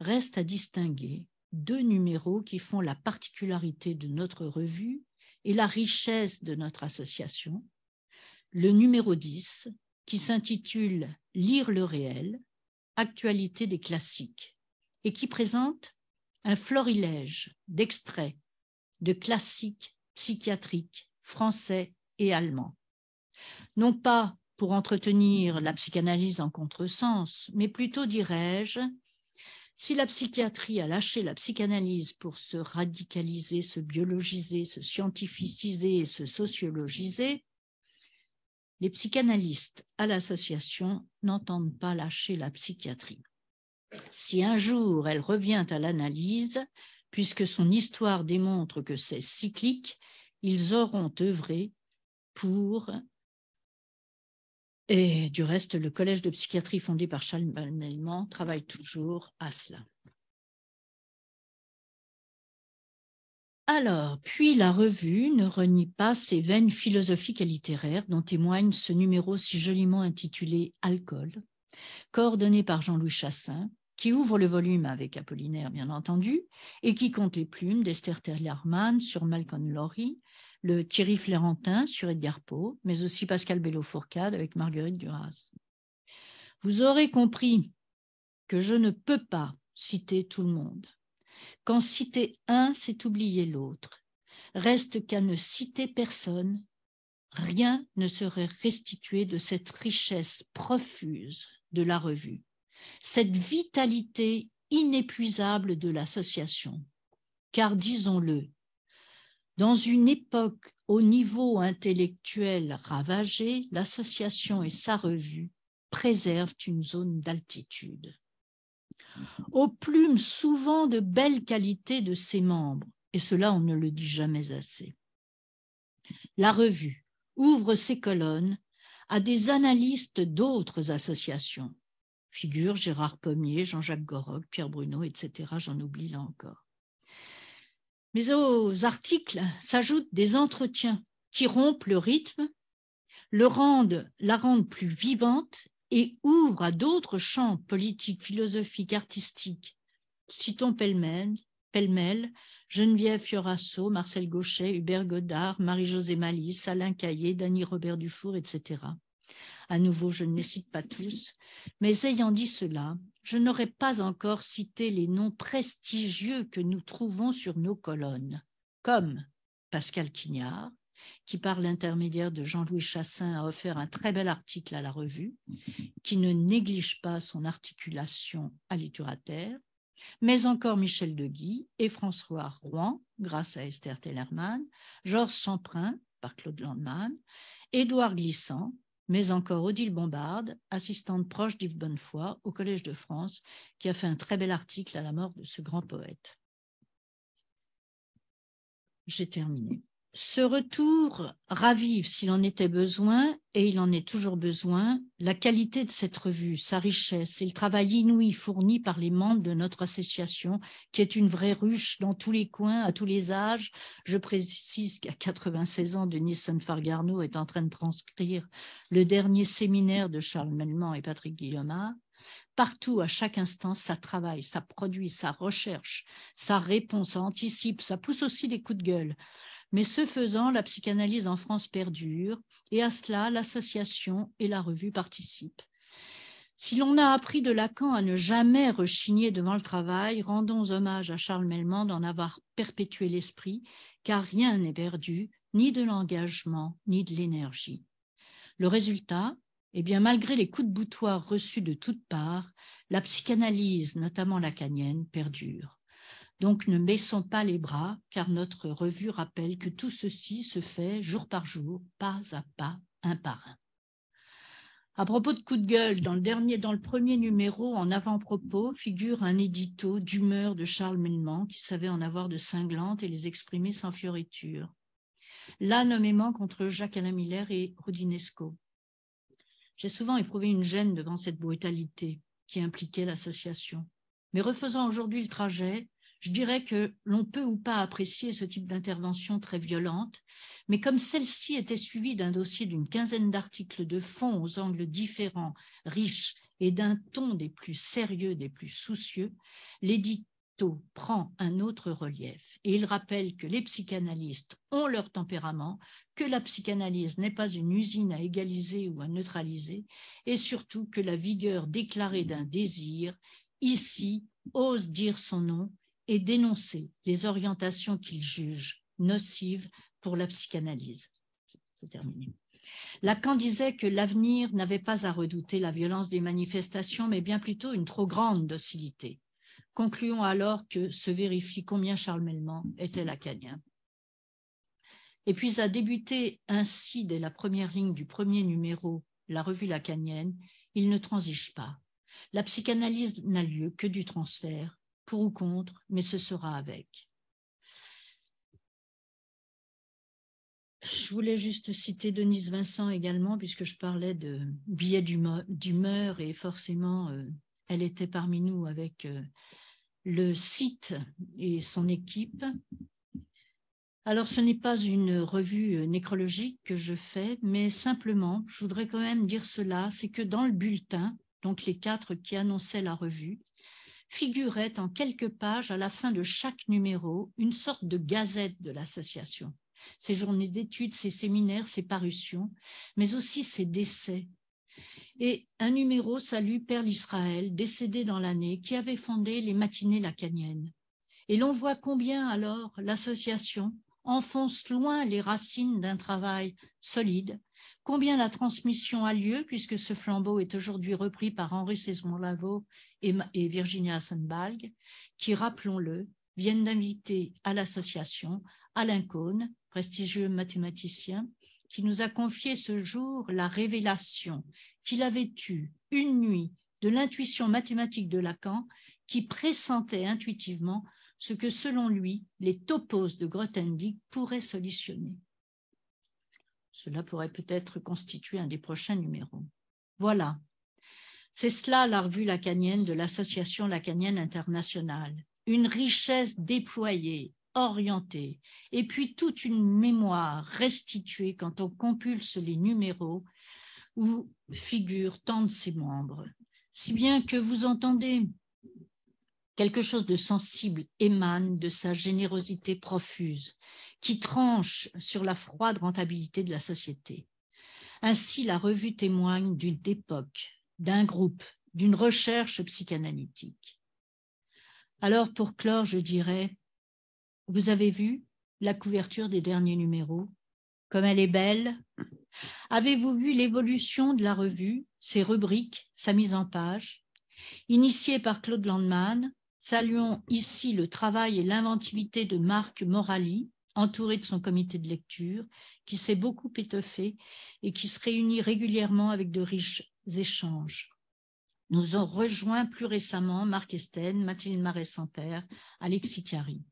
Reste à distinguer deux numéros qui font la particularité de notre revue et la richesse de notre association, le numéro 10 qui s'intitule Lire le réel, actualité des classiques, et qui présente un florilège d'extraits de classiques psychiatriques français et allemands. Non pas pour entretenir la psychanalyse en contresens, mais plutôt, dirais-je, si la psychiatrie a lâché la psychanalyse pour se radicaliser, se biologiser, se scientificiser et se sociologiser, les psychanalystes à l'association n'entendent pas lâcher la psychiatrie. Si un jour elle revient à l'analyse, puisque son histoire démontre que c'est cyclique, ils auront œuvré pour et du reste, le collège de psychiatrie fondé par Charles travaille toujours à cela. Alors, puis la revue ne renie pas ses veines philosophiques et littéraires dont témoigne ce numéro si joliment intitulé Alcool, coordonné par Jean-Louis Chassin, qui ouvre le volume avec Apollinaire, bien entendu, et qui compte les plumes d'Esther Terlarman sur Malcolm Laurie le Thierry Flérentin sur Edgar Poe, mais aussi Pascal Bellofourcade avec Marguerite Duras. Vous aurez compris que je ne peux pas citer tout le monde. Quand citer un, c'est oublier l'autre. Reste qu'à ne citer personne, rien ne serait restitué de cette richesse profuse de la revue, cette vitalité inépuisable de l'association. Car disons-le, dans une époque au niveau intellectuel ravagé, l'association et sa revue préservent une zone d'altitude. Aux plumes souvent de belles qualités de ses membres, et cela on ne le dit jamais assez. La revue ouvre ses colonnes à des analystes d'autres associations, Figure Gérard Pommier, Jean-Jacques Goroc, Pierre Bruno, etc. J'en oublie là encore. Mais aux articles s'ajoutent des entretiens qui rompent le rythme, le rendent, la rendent plus vivante et ouvrent à d'autres champs politiques, philosophiques, artistiques. Citons pêle-mêle, Geneviève Fiorasso, Marcel Gauchet, Hubert Godard, Marie-Josée Malice, Alain Caillé, Dany Robert Dufour, etc. À nouveau, je ne les cite pas tous, mais ayant dit cela, je n'aurais pas encore cité les noms prestigieux que nous trouvons sur nos colonnes, comme Pascal Quignard, qui par l'intermédiaire de Jean-Louis Chassin a offert un très bel article à la revue, qui ne néglige pas son articulation à mais encore Michel Deguy et François Rouen, grâce à Esther Tellermann, Georges Champrin, par Claude Landmann, Édouard Glissant, mais encore Odile Bombarde, assistante proche d'Yves Bonnefoy au Collège de France, qui a fait un très bel article à la mort de ce grand poète. J'ai terminé. Ce retour ravive, s'il en était besoin, et il en est toujours besoin, la qualité de cette revue, sa richesse et le travail inouï fourni par les membres de notre association, qui est une vraie ruche dans tous les coins, à tous les âges. Je précise qu'à 96 ans, Denis Fargarno est en train de transcrire le dernier séminaire de Charles Melman et Patrick Guillaume. Partout, à chaque instant, ça travaille, ça produit, ça recherche, ça répond, ça anticipe, ça pousse aussi les coups de gueule. Mais ce faisant, la psychanalyse en France perdure, et à cela, l'association et la revue participent. Si l'on a appris de Lacan à ne jamais rechigner devant le travail, rendons hommage à Charles Melman d'en avoir perpétué l'esprit, car rien n'est perdu, ni de l'engagement, ni de l'énergie. Le résultat, eh bien, malgré les coups de boutoir reçus de toutes parts, la psychanalyse, notamment lacanienne, perdure. Donc ne baissons pas les bras, car notre revue rappelle que tout ceci se fait jour par jour, pas à pas, un par un. À propos de coup de gueule, dans le, dernier, dans le premier numéro, en avant-propos, figure un édito d'humeur de Charles Melman qui savait en avoir de cinglantes et les exprimer sans fioriture. Là, nommément contre Jacques Alain Miller et Rodinesco. J'ai souvent éprouvé une gêne devant cette brutalité qui impliquait l'association. Mais refaisant aujourd'hui le trajet, je dirais que l'on peut ou pas apprécier ce type d'intervention très violente, mais comme celle-ci était suivie d'un dossier d'une quinzaine d'articles de fond aux angles différents, riches et d'un ton des plus sérieux, des plus soucieux, l'édito prend un autre relief et il rappelle que les psychanalystes ont leur tempérament, que la psychanalyse n'est pas une usine à égaliser ou à neutraliser, et surtout que la vigueur déclarée d'un désir, ici, ose dire son nom et dénoncer les orientations qu'il juge nocives pour la psychanalyse. C'est Lacan disait que l'avenir n'avait pas à redouter la violence des manifestations, mais bien plutôt une trop grande docilité. Concluons alors que se vérifie combien Charles Melman était lacanien. Et puis à débuter ainsi dès la première ligne du premier numéro, la revue lacanienne, il ne transige pas. La psychanalyse n'a lieu que du transfert, pour ou contre, mais ce sera avec. Je voulais juste citer Denise Vincent également, puisque je parlais de billets d'humeur et forcément, euh, elle était parmi nous avec euh, le site et son équipe. Alors, ce n'est pas une revue euh, nécrologique que je fais, mais simplement, je voudrais quand même dire cela, c'est que dans le bulletin, donc les quatre qui annonçaient la revue, figurait en quelques pages à la fin de chaque numéro une sorte de gazette de l'association. Ses journées d'études, ses séminaires, ses parutions, mais aussi ses décès. Et un numéro salue Père Israël, décédé dans l'année, qui avait fondé les matinées lacaniennes. Et l'on voit combien alors l'association enfonce loin les racines d'un travail solide, combien la transmission a lieu puisque ce flambeau est aujourd'hui repris par Henri Saison-Lavaux et, Virginia Sandbalg, qui, rappelons-le, viennent d'inviter à l'association Alain Cohn, prestigieux mathématicien, qui nous a confié ce jour la révélation qu'il avait eue une nuit de l'intuition mathématique de Lacan qui pressentait intuitivement ce que, selon lui, les topos de Grothendieck pourraient solutionner. Cela pourrait peut-être constituer un des prochains numéros. Voilà, c'est cela la revue lacanienne de l'Association lacanienne internationale. Une richesse déployée, orientée, et puis toute une mémoire restituée quand on compulse les numéros où figurent tant de ses membres. Si bien que vous entendez quelque chose de sensible émane de sa générosité profuse, qui tranche sur la froide rentabilité de la société. Ainsi, la revue témoigne d'une époque, d'un groupe, d'une recherche psychanalytique. Alors pour clore, je dirais, vous avez vu la couverture des derniers numéros, comme elle est belle. Avez-vous vu l'évolution de la revue, ses rubriques, sa mise en page Initiée par Claude Landman, saluons ici le travail et l'inventivité de Marc Morali, entouré de son comité de lecture, qui s'est beaucoup étoffé et qui se réunit régulièrement avec de riches échanges. Nous ont rejoint plus récemment Marc Esten, Mathilde marais sanpère Alexis Chiari.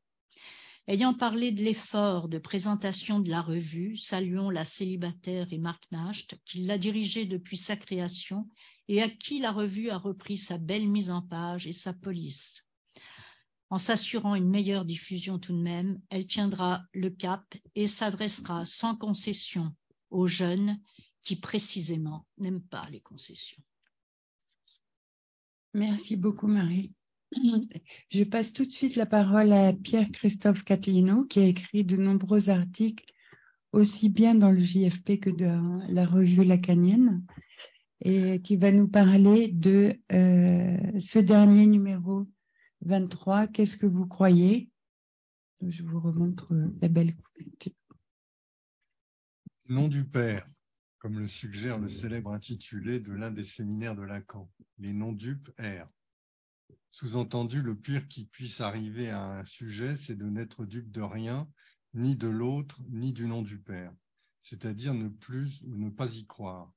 Ayant parlé de l'effort de présentation de la revue, saluons la célibataire et Marc Nacht, qui l'a dirigée depuis sa création et à qui la revue a repris sa belle mise en page et sa police. En s'assurant une meilleure diffusion tout de même, elle tiendra le cap et s'adressera sans concession aux jeunes qui précisément n'aiment pas les concessions. Merci beaucoup, Marie. Je passe tout de suite la parole à Pierre-Christophe Catlino, qui a écrit de nombreux articles, aussi bien dans le JFP que dans la revue lacanienne, et qui va nous parler de euh, ce dernier numéro 23, Qu'est-ce que vous croyez Je vous remontre la belle couverture. Nom du Père, comme le suggère le célèbre intitulé de l'un des séminaires de Lacan, Les non-dupes R. Sous-entendu, le pire qui puisse arriver à un sujet, c'est de n'être dupe de rien, ni de l'autre, ni du nom du Père, c'est-à-dire ne plus ou ne pas y croire.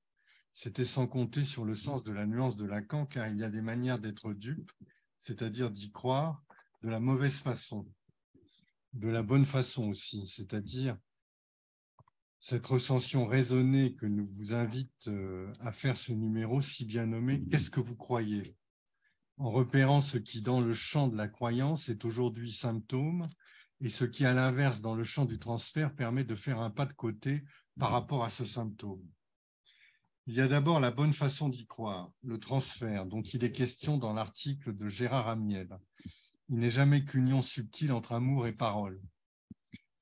C'était sans compter sur le sens de la nuance de Lacan, car il y a des manières d'être dupe, c'est-à-dire d'y croire de la mauvaise façon, de la bonne façon aussi, c'est-à-dire cette recension raisonnée que nous vous invite euh, à faire ce numéro si bien nommé Qu'est-ce que vous croyez en repérant ce qui, dans le champ de la croyance, est aujourd'hui symptôme et ce qui, à l'inverse, dans le champ du transfert, permet de faire un pas de côté par rapport à ce symptôme. Il y a d'abord la bonne façon d'y croire, le transfert, dont il est question dans l'article de Gérard Amiel. Il n'est jamais qu'union subtile entre amour et parole.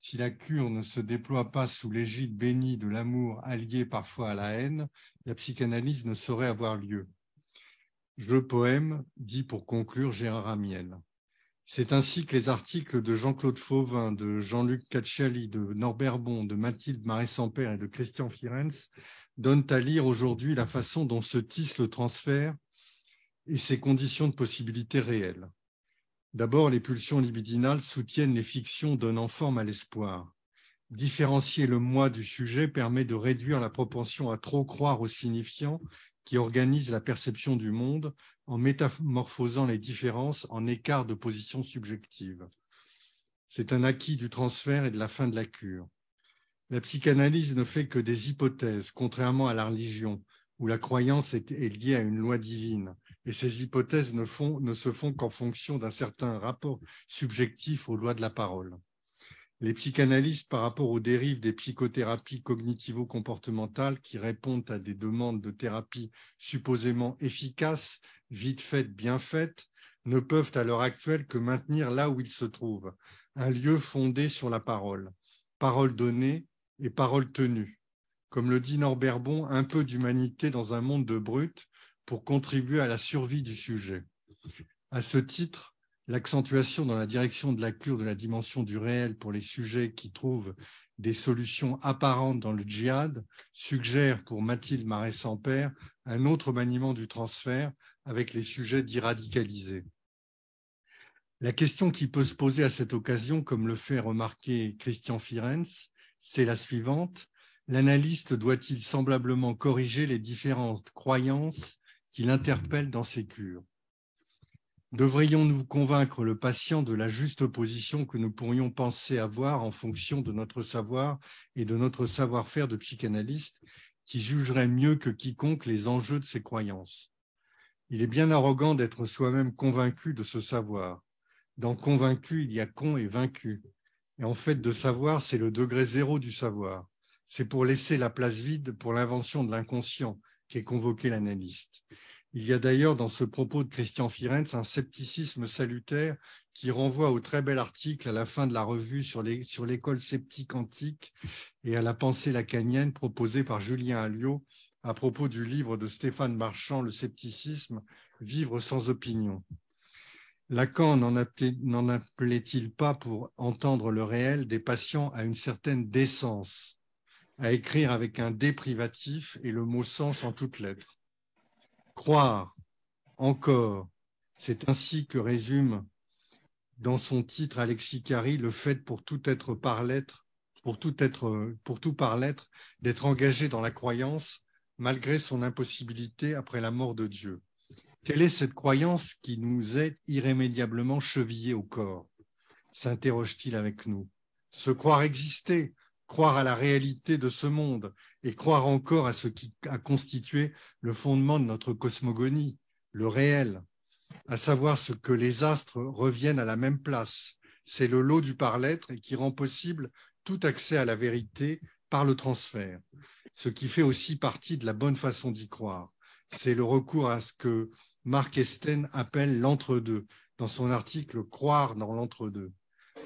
Si la cure ne se déploie pas sous l'égide bénie de l'amour allié parfois à la haine, la psychanalyse ne saurait avoir lieu. Je poème, dit pour conclure Gérard Amiel. C'est ainsi que les articles de Jean-Claude Fauvin, de Jean-Luc Cacciali, de Norbert Bon, de Mathilde Marais-Sampère et de Christian Firenze donnent à lire aujourd'hui la façon dont se tisse le transfert et ses conditions de possibilité réelles. D'abord, les pulsions libidinales soutiennent les fictions donnant forme à l'espoir. Différencier le moi du sujet permet de réduire la propension à trop croire au signifiant qui organise la perception du monde en métamorphosant les différences en écarts de position subjective. C'est un acquis du transfert et de la fin de la cure. La psychanalyse ne fait que des hypothèses, contrairement à la religion, où la croyance est liée à une loi divine et ces hypothèses ne, se font qu'en fonction d'un certain rapport subjectif aux lois de la parole. Les psychanalystes, par rapport aux dérives des psychothérapies cognitivo-comportementales qui répondent à des demandes de thérapie supposément efficaces, vite faites, bien faites, ne peuvent à l'heure actuelle que maintenir là où ils se trouvent, un lieu fondé sur la parole, parole donnée et parole tenue. Comme le dit Norbert Bon, un peu d'humanité dans un monde de brutes, pour contribuer à la survie du sujet. À ce titre, l'accentuation dans la direction de la cure de la dimension du réel pour les sujets qui trouvent des solutions apparentes dans le djihad suggère pour Mathilde Marais-Sampère un autre maniement du transfert avec les sujets d'irradicalisés. La question qui peut se poser à cette occasion, comme le fait remarquer Christian Firenze, c'est la suivante. L'analyste doit-il semblablement corriger les différentes croyances qu'il interpelle dans ses cures. Devrions-nous convaincre le patient de la juste position que nous pourrions penser avoir en fonction de notre savoir et de notre savoir-faire de psychanalyste qui jugerait mieux que quiconque les enjeux de ses croyances Il est bien arrogant d'être soi-même convaincu de ce savoir. Dans convaincu, il y a con et vaincu. Et en fait, de savoir, c'est le degré zéro du savoir. C'est pour laisser la place vide pour l'invention de l'inconscient qu'est convoqué l'analyste. Il y a d'ailleurs dans ce propos de Christian Firenze un scepticisme salutaire qui renvoie au très bel article à la fin de la revue sur l'école sceptique antique et à la pensée lacanienne proposée par Julien Alliot à propos du livre de Stéphane Marchand, Le scepticisme, Vivre sans opinion. Lacan n'en appelait-il pas pour entendre le réel des patients à une certaine décence à écrire avec un déprivatif et le mot sens en toutes lettres. Croire, encore, c'est ainsi que résume dans son titre Alexis le fait pour tout être par l'être, pour tout être, pour tout par l'être, d'être engagé dans la croyance malgré son impossibilité après la mort de Dieu. Quelle est cette croyance qui nous est irrémédiablement chevillée au corps s'interroge-t-il avec nous. Se croire exister, croire à la réalité de ce monde et croire encore à ce qui a constitué le fondement de notre cosmogonie, le réel, à savoir ce que les astres reviennent à la même place. C'est le lot du par lêtre et qui rend possible tout accès à la vérité par le transfert, ce qui fait aussi partie de la bonne façon d'y croire. C'est le recours à ce que Marc Esten appelle l'entre-deux dans son article Croire dans l'entre-deux.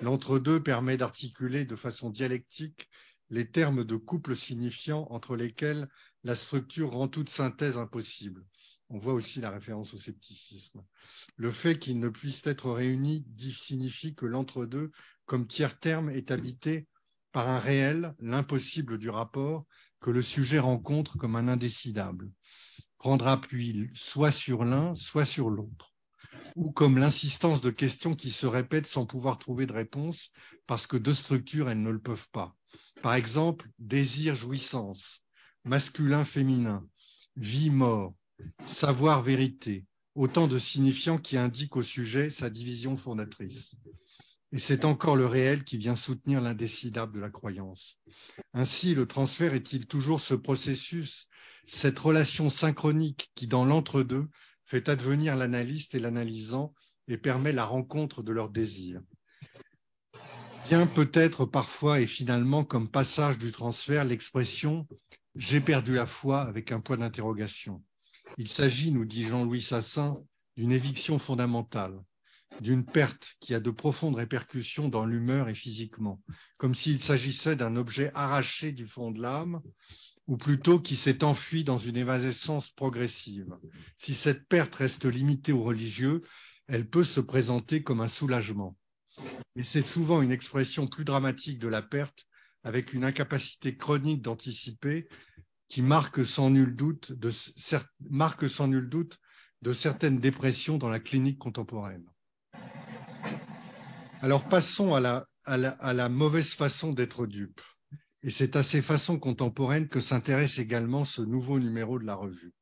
L'entre-deux permet d'articuler de façon dialectique les termes de couple signifiant entre lesquels la structure rend toute synthèse impossible. On voit aussi la référence au scepticisme. Le fait qu'ils ne puissent être réunis signifie que l'entre-deux, comme tiers terme, est habité par un réel, l'impossible du rapport, que le sujet rencontre comme un indécidable. Prendre appui soit sur l'un, soit sur l'autre ou comme l'insistance de questions qui se répètent sans pouvoir trouver de réponse parce que deux structures, elles ne le peuvent pas. Par exemple, désir-jouissance, masculin-féminin, vie-mort, savoir-vérité, autant de signifiants qui indiquent au sujet sa division fondatrice. Et c'est encore le réel qui vient soutenir l'indécidable de la croyance. Ainsi, le transfert est-il toujours ce processus, cette relation synchronique qui, dans l'entre-deux, fait advenir l'analyste et l'analysant et permet la rencontre de leurs désirs. Bien peut-être parfois et finalement comme passage du transfert l'expression j'ai perdu la foi avec un point d'interrogation. Il s'agit, nous dit Jean-Louis Sassin, d'une éviction fondamentale, d'une perte qui a de profondes répercussions dans l'humeur et physiquement, comme s'il s'agissait d'un objet arraché du fond de l'âme ou plutôt qui s'est enfui dans une évasescence progressive. Si cette perte reste limitée aux religieux, elle peut se présenter comme un soulagement. Mais c'est souvent une expression plus dramatique de la perte, avec une incapacité chronique d'anticiper qui marque sans, nul doute de, sans doute certaines dépressions dans la clinique contemporaine. Alors passons à la, à la mauvaise façon d'être dupe. Et c'est à ces façons contemporaines que s'intéresse également ce nouveau numéro de la revue.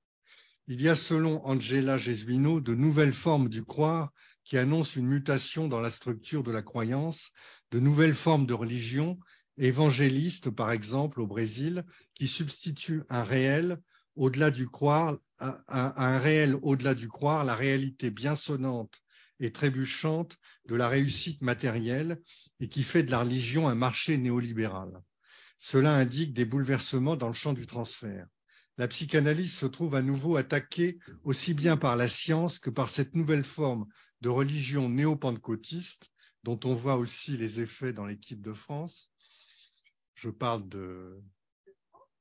Il y a, selon Angela Gesuino, de nouvelles formes du croire qui annoncent une mutation dans la structure de la croyance, de nouvelles formes de religion, évangélistes par exemple au Brésil, qui substituent un réel au-delà du croire, un réel au-delà du croire, la réalité bien sonnante et trébuchante de la réussite matérielle et qui fait de la religion un marché néolibéral. Cela indique des bouleversements dans le champ du transfert. La psychanalyse se trouve à nouveau attaquée aussi bien par la science que par cette nouvelle forme de religion néo-pentecôtiste, dont on voit aussi les effets dans l'équipe de France. Je parle de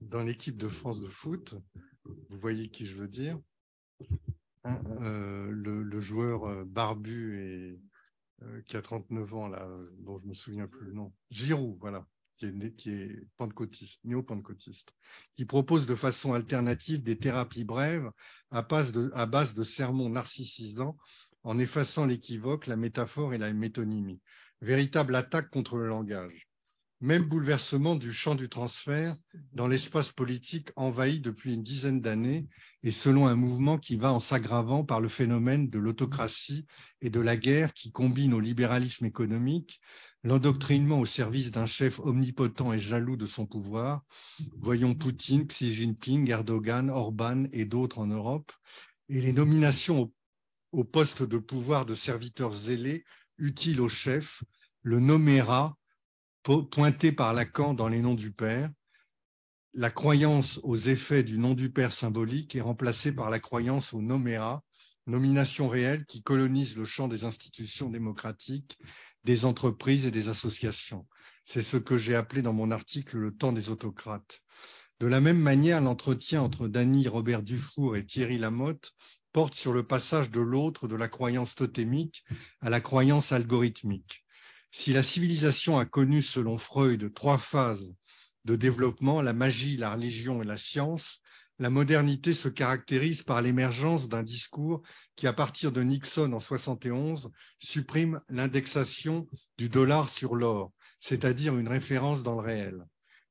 dans l'équipe de France de foot. Vous voyez qui je veux dire. Hein, euh, le, joueur euh, barbu et euh, qui a 39 ans là, dont je me souviens plus le nom. Giroud, voilà qui est, qui propose de façon alternative des thérapies brèves à base de, à base de sermons narcissisants en effaçant l'équivoque, la métaphore et la métonymie. Véritable attaque contre le langage. Même bouleversement du champ du transfert dans l'espace politique envahi depuis une dizaine d'années et selon un mouvement qui va en s'aggravant par le phénomène de l'autocratie et de la guerre qui combine au libéralisme économique, l'endoctrinement au service d'un chef omnipotent et jaloux de son pouvoir. Voyons Poutine, Xi Jinping, Erdogan, Orban et d'autres en Europe, et les nominations au, poste de pouvoir de serviteurs zélés utiles au chef, le noméra » pointé par Lacan dans les noms du Père, la croyance aux effets du nom du Père symbolique est remplacée par la croyance au noméra, nomination réelle qui colonise le champ des institutions démocratiques, des entreprises et des associations. C'est ce que j'ai appelé dans mon article le temps des autocrates. De la même manière, l'entretien entre Dany Robert Dufour et Thierry Lamotte porte sur le passage de l'autre de la croyance totémique à la croyance algorithmique. Si la civilisation a connu, selon Freud, trois phases de développement, la magie, la religion et la science, la modernité se caractérise par l'émergence d'un discours qui, à partir de Nixon en 71, supprime l'indexation du dollar sur l'or, c'est-à-dire une référence dans le réel.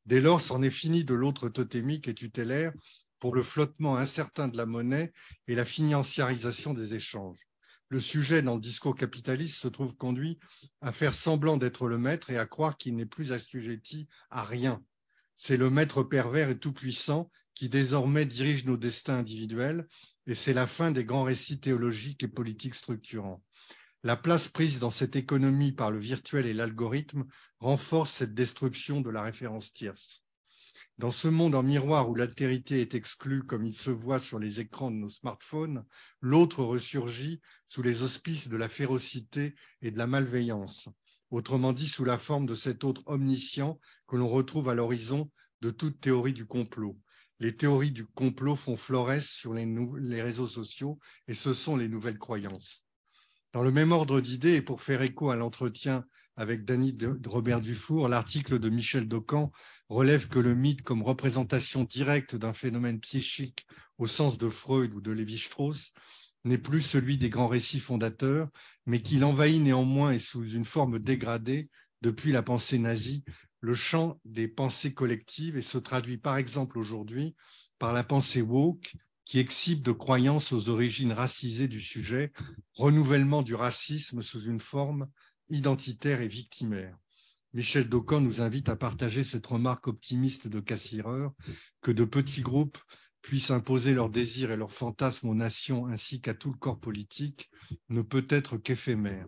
Dès lors, c'en est fini de l'autre totémique et tutélaire pour le flottement incertain de la monnaie et la financiarisation des échanges le sujet dans le discours capitaliste se trouve conduit à faire semblant d'être le maître et à croire qu'il n'est plus assujetti à rien. C'est le maître pervers et tout-puissant qui désormais dirige nos destins individuels et c'est la fin des grands récits théologiques et politiques structurants. La place prise dans cette économie par le virtuel et l'algorithme renforce cette destruction de la référence tierce. Dans ce monde en miroir où l'altérité est exclue comme il se voit sur les écrans de nos smartphones, l'autre ressurgit sous les auspices de la férocité et de la malveillance, autrement dit sous la forme de cet autre omniscient que l'on retrouve à l'horizon de toute théorie du complot. Les théories du complot font florès sur les, les réseaux sociaux et ce sont les nouvelles croyances. Dans le même ordre d'idées, et pour faire écho à l'entretien avec Dany Robert Dufour, l'article de Michel Docan relève que le mythe comme représentation directe d'un phénomène psychique au sens de Freud ou de Lévi-Strauss n'est plus celui des grands récits fondateurs, mais qu'il envahit néanmoins et sous une forme dégradée depuis la pensée nazie le champ des pensées collectives et se traduit par exemple aujourd'hui par la pensée woke qui exhibe de croyances aux origines racisées du sujet, renouvellement du racisme sous une forme identitaire et victimaire. Michel Daucan nous invite à partager cette remarque optimiste de Cassireur que de petits groupes puissent imposer leurs désirs et leurs fantasmes aux nations ainsi qu'à tout le corps politique ne peut être qu'éphémère.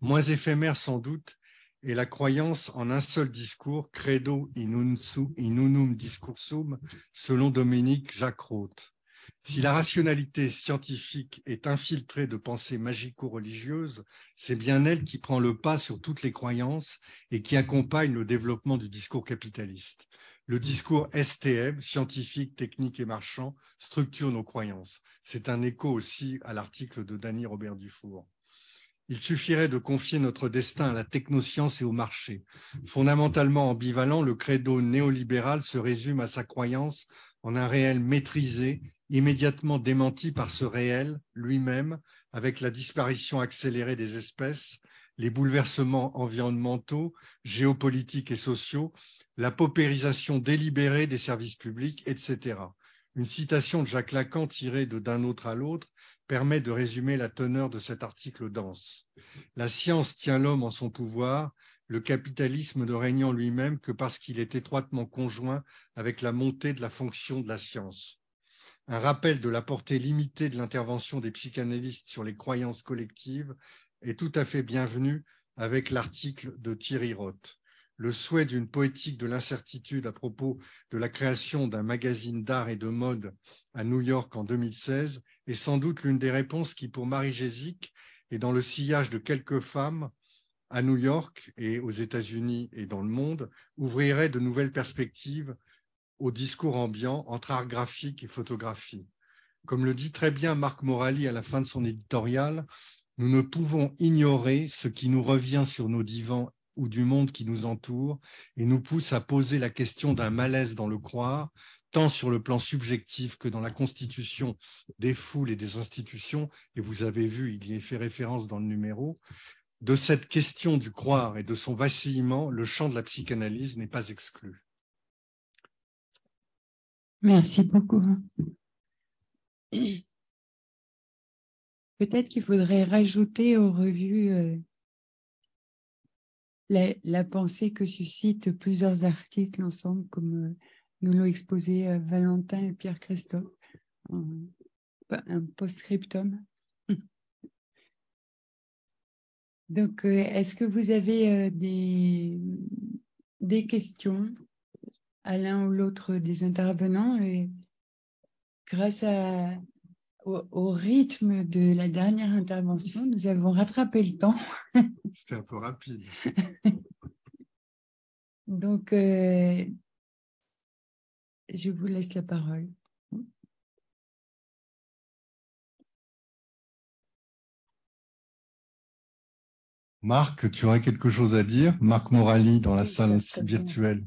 Moins éphémère sans doute est la croyance en un seul discours, credo in unum discursum, selon Dominique Jacques Roth. Si la rationalité scientifique est infiltrée de pensées magico-religieuses, c'est bien elle qui prend le pas sur toutes les croyances et qui accompagne le développement du discours capitaliste. Le discours STM, scientifique, technique et marchand, structure nos croyances. C'est un écho aussi à l'article de Dany Robert Dufour. Il suffirait de confier notre destin à la technoscience et au marché. Fondamentalement ambivalent, le credo néolibéral se résume à sa croyance en un réel maîtrisé immédiatement démenti par ce réel lui-même, avec la disparition accélérée des espèces, les bouleversements environnementaux, géopolitiques et sociaux, la paupérisation délibérée des services publics, etc. Une citation de Jacques Lacan tirée de d'un autre à l'autre permet de résumer la teneur de cet article dense. La science tient l'homme en son pouvoir, le capitalisme ne régnant lui-même que parce qu'il est étroitement conjoint avec la montée de la fonction de la science un rappel de la portée limitée de l'intervention des psychanalystes sur les croyances collectives est tout à fait bienvenu avec l'article de Thierry Roth. Le souhait d'une poétique de l'incertitude à propos de la création d'un magazine d'art et de mode à New York en 2016 est sans doute l'une des réponses qui, pour Marie Jésic, et dans le sillage de quelques femmes à New York et aux États-Unis et dans le monde, ouvrirait de nouvelles perspectives au discours ambiant entre art graphique et photographie. Comme le dit très bien Marc Morali à la fin de son éditorial, nous ne pouvons ignorer ce qui nous revient sur nos divans ou du monde qui nous entoure et nous pousse à poser la question d'un malaise dans le croire, tant sur le plan subjectif que dans la constitution des foules et des institutions, et vous avez vu, il y est fait référence dans le numéro, de cette question du croire et de son vacillement, le champ de la psychanalyse n'est pas exclu. Merci beaucoup. Peut-être qu'il faudrait rajouter aux revues euh, la, pensée que suscitent plusieurs articles ensemble, comme euh, nous l'ont exposé euh, Valentin et Pierre-Christophe, un post-scriptum. Donc, est-ce que vous avez des questions à l'un ou l'autre des intervenants. Et grâce au, rythme de la dernière intervention, nous avons rattrapé le temps. C'était un peu rapide. Donc, euh, je vous laisse la parole. Marc, tu aurais quelque chose à dire Marc Morali dans la salle virtuelle.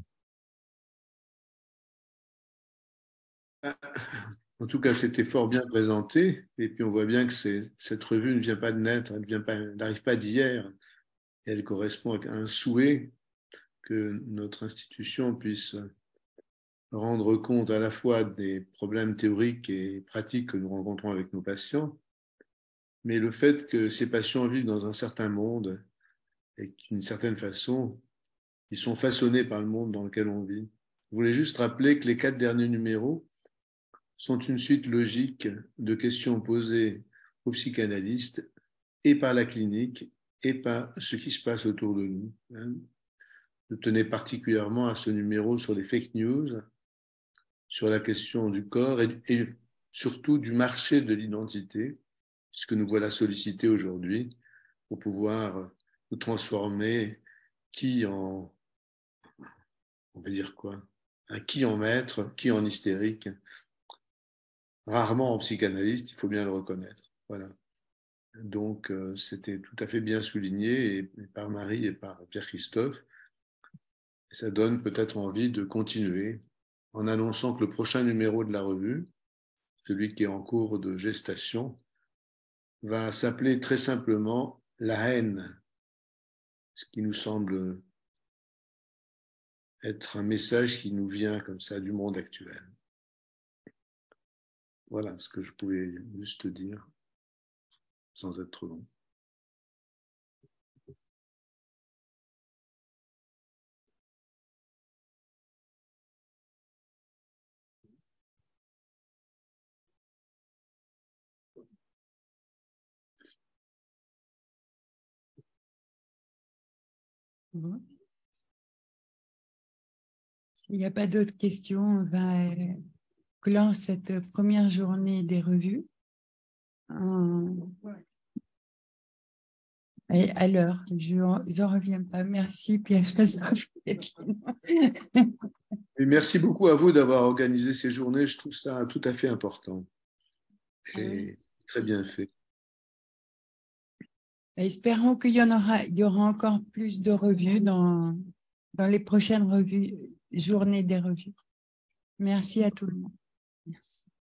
En tout cas, c'était fort bien présenté. Et puis, on voit bien que cette revue ne vient pas de naître, elle n'arrive pas, d'hier. Elle correspond à un souhait que notre institution puisse rendre compte à la fois des problèmes théoriques et pratiques que nous rencontrons avec nos patients, mais le fait que ces patients vivent dans un certain monde et qu'une certaine façon, ils sont façonnés par le monde dans lequel on vit. Je voulais juste rappeler que les quatre derniers numéros sont une suite logique de questions posées aux psychanalystes et par la clinique et par ce qui se passe autour de nous. Hein. Je tenais particulièrement à ce numéro sur les fake news, sur la question du corps et, surtout du marché de l'identité, ce que nous voilà sollicités aujourd'hui pour pouvoir nous transformer qui en, on va dire quoi, un qui en maître, qui en hystérique, rarement en psychanalyste, il faut bien le reconnaître. Voilà. Donc, euh, c'était tout à fait bien souligné par Marie et par Pierre-Christophe. Ça donne peut-être envie de continuer en annonçant que le prochain numéro de la revue, celui qui est en cours de gestation, va s'appeler très simplement La haine, ce qui nous semble être un message qui nous vient comme ça du monde actuel. Voilà ce que je pouvais juste dire sans être trop long. Il n'y a pas d'autres questions, va euh, clore cette première journée des revues euh, à l'heure. Je n'en reviens pas. Merci pierre joseph merci beaucoup à vous d'avoir organisé ces journées. Je trouve ça tout à fait important et ah très bien fait. Espérons qu'il y en aura, il y aura encore plus de revues dans, dans les prochaines revues, journées des revues. Merci à tout le monde. Yes.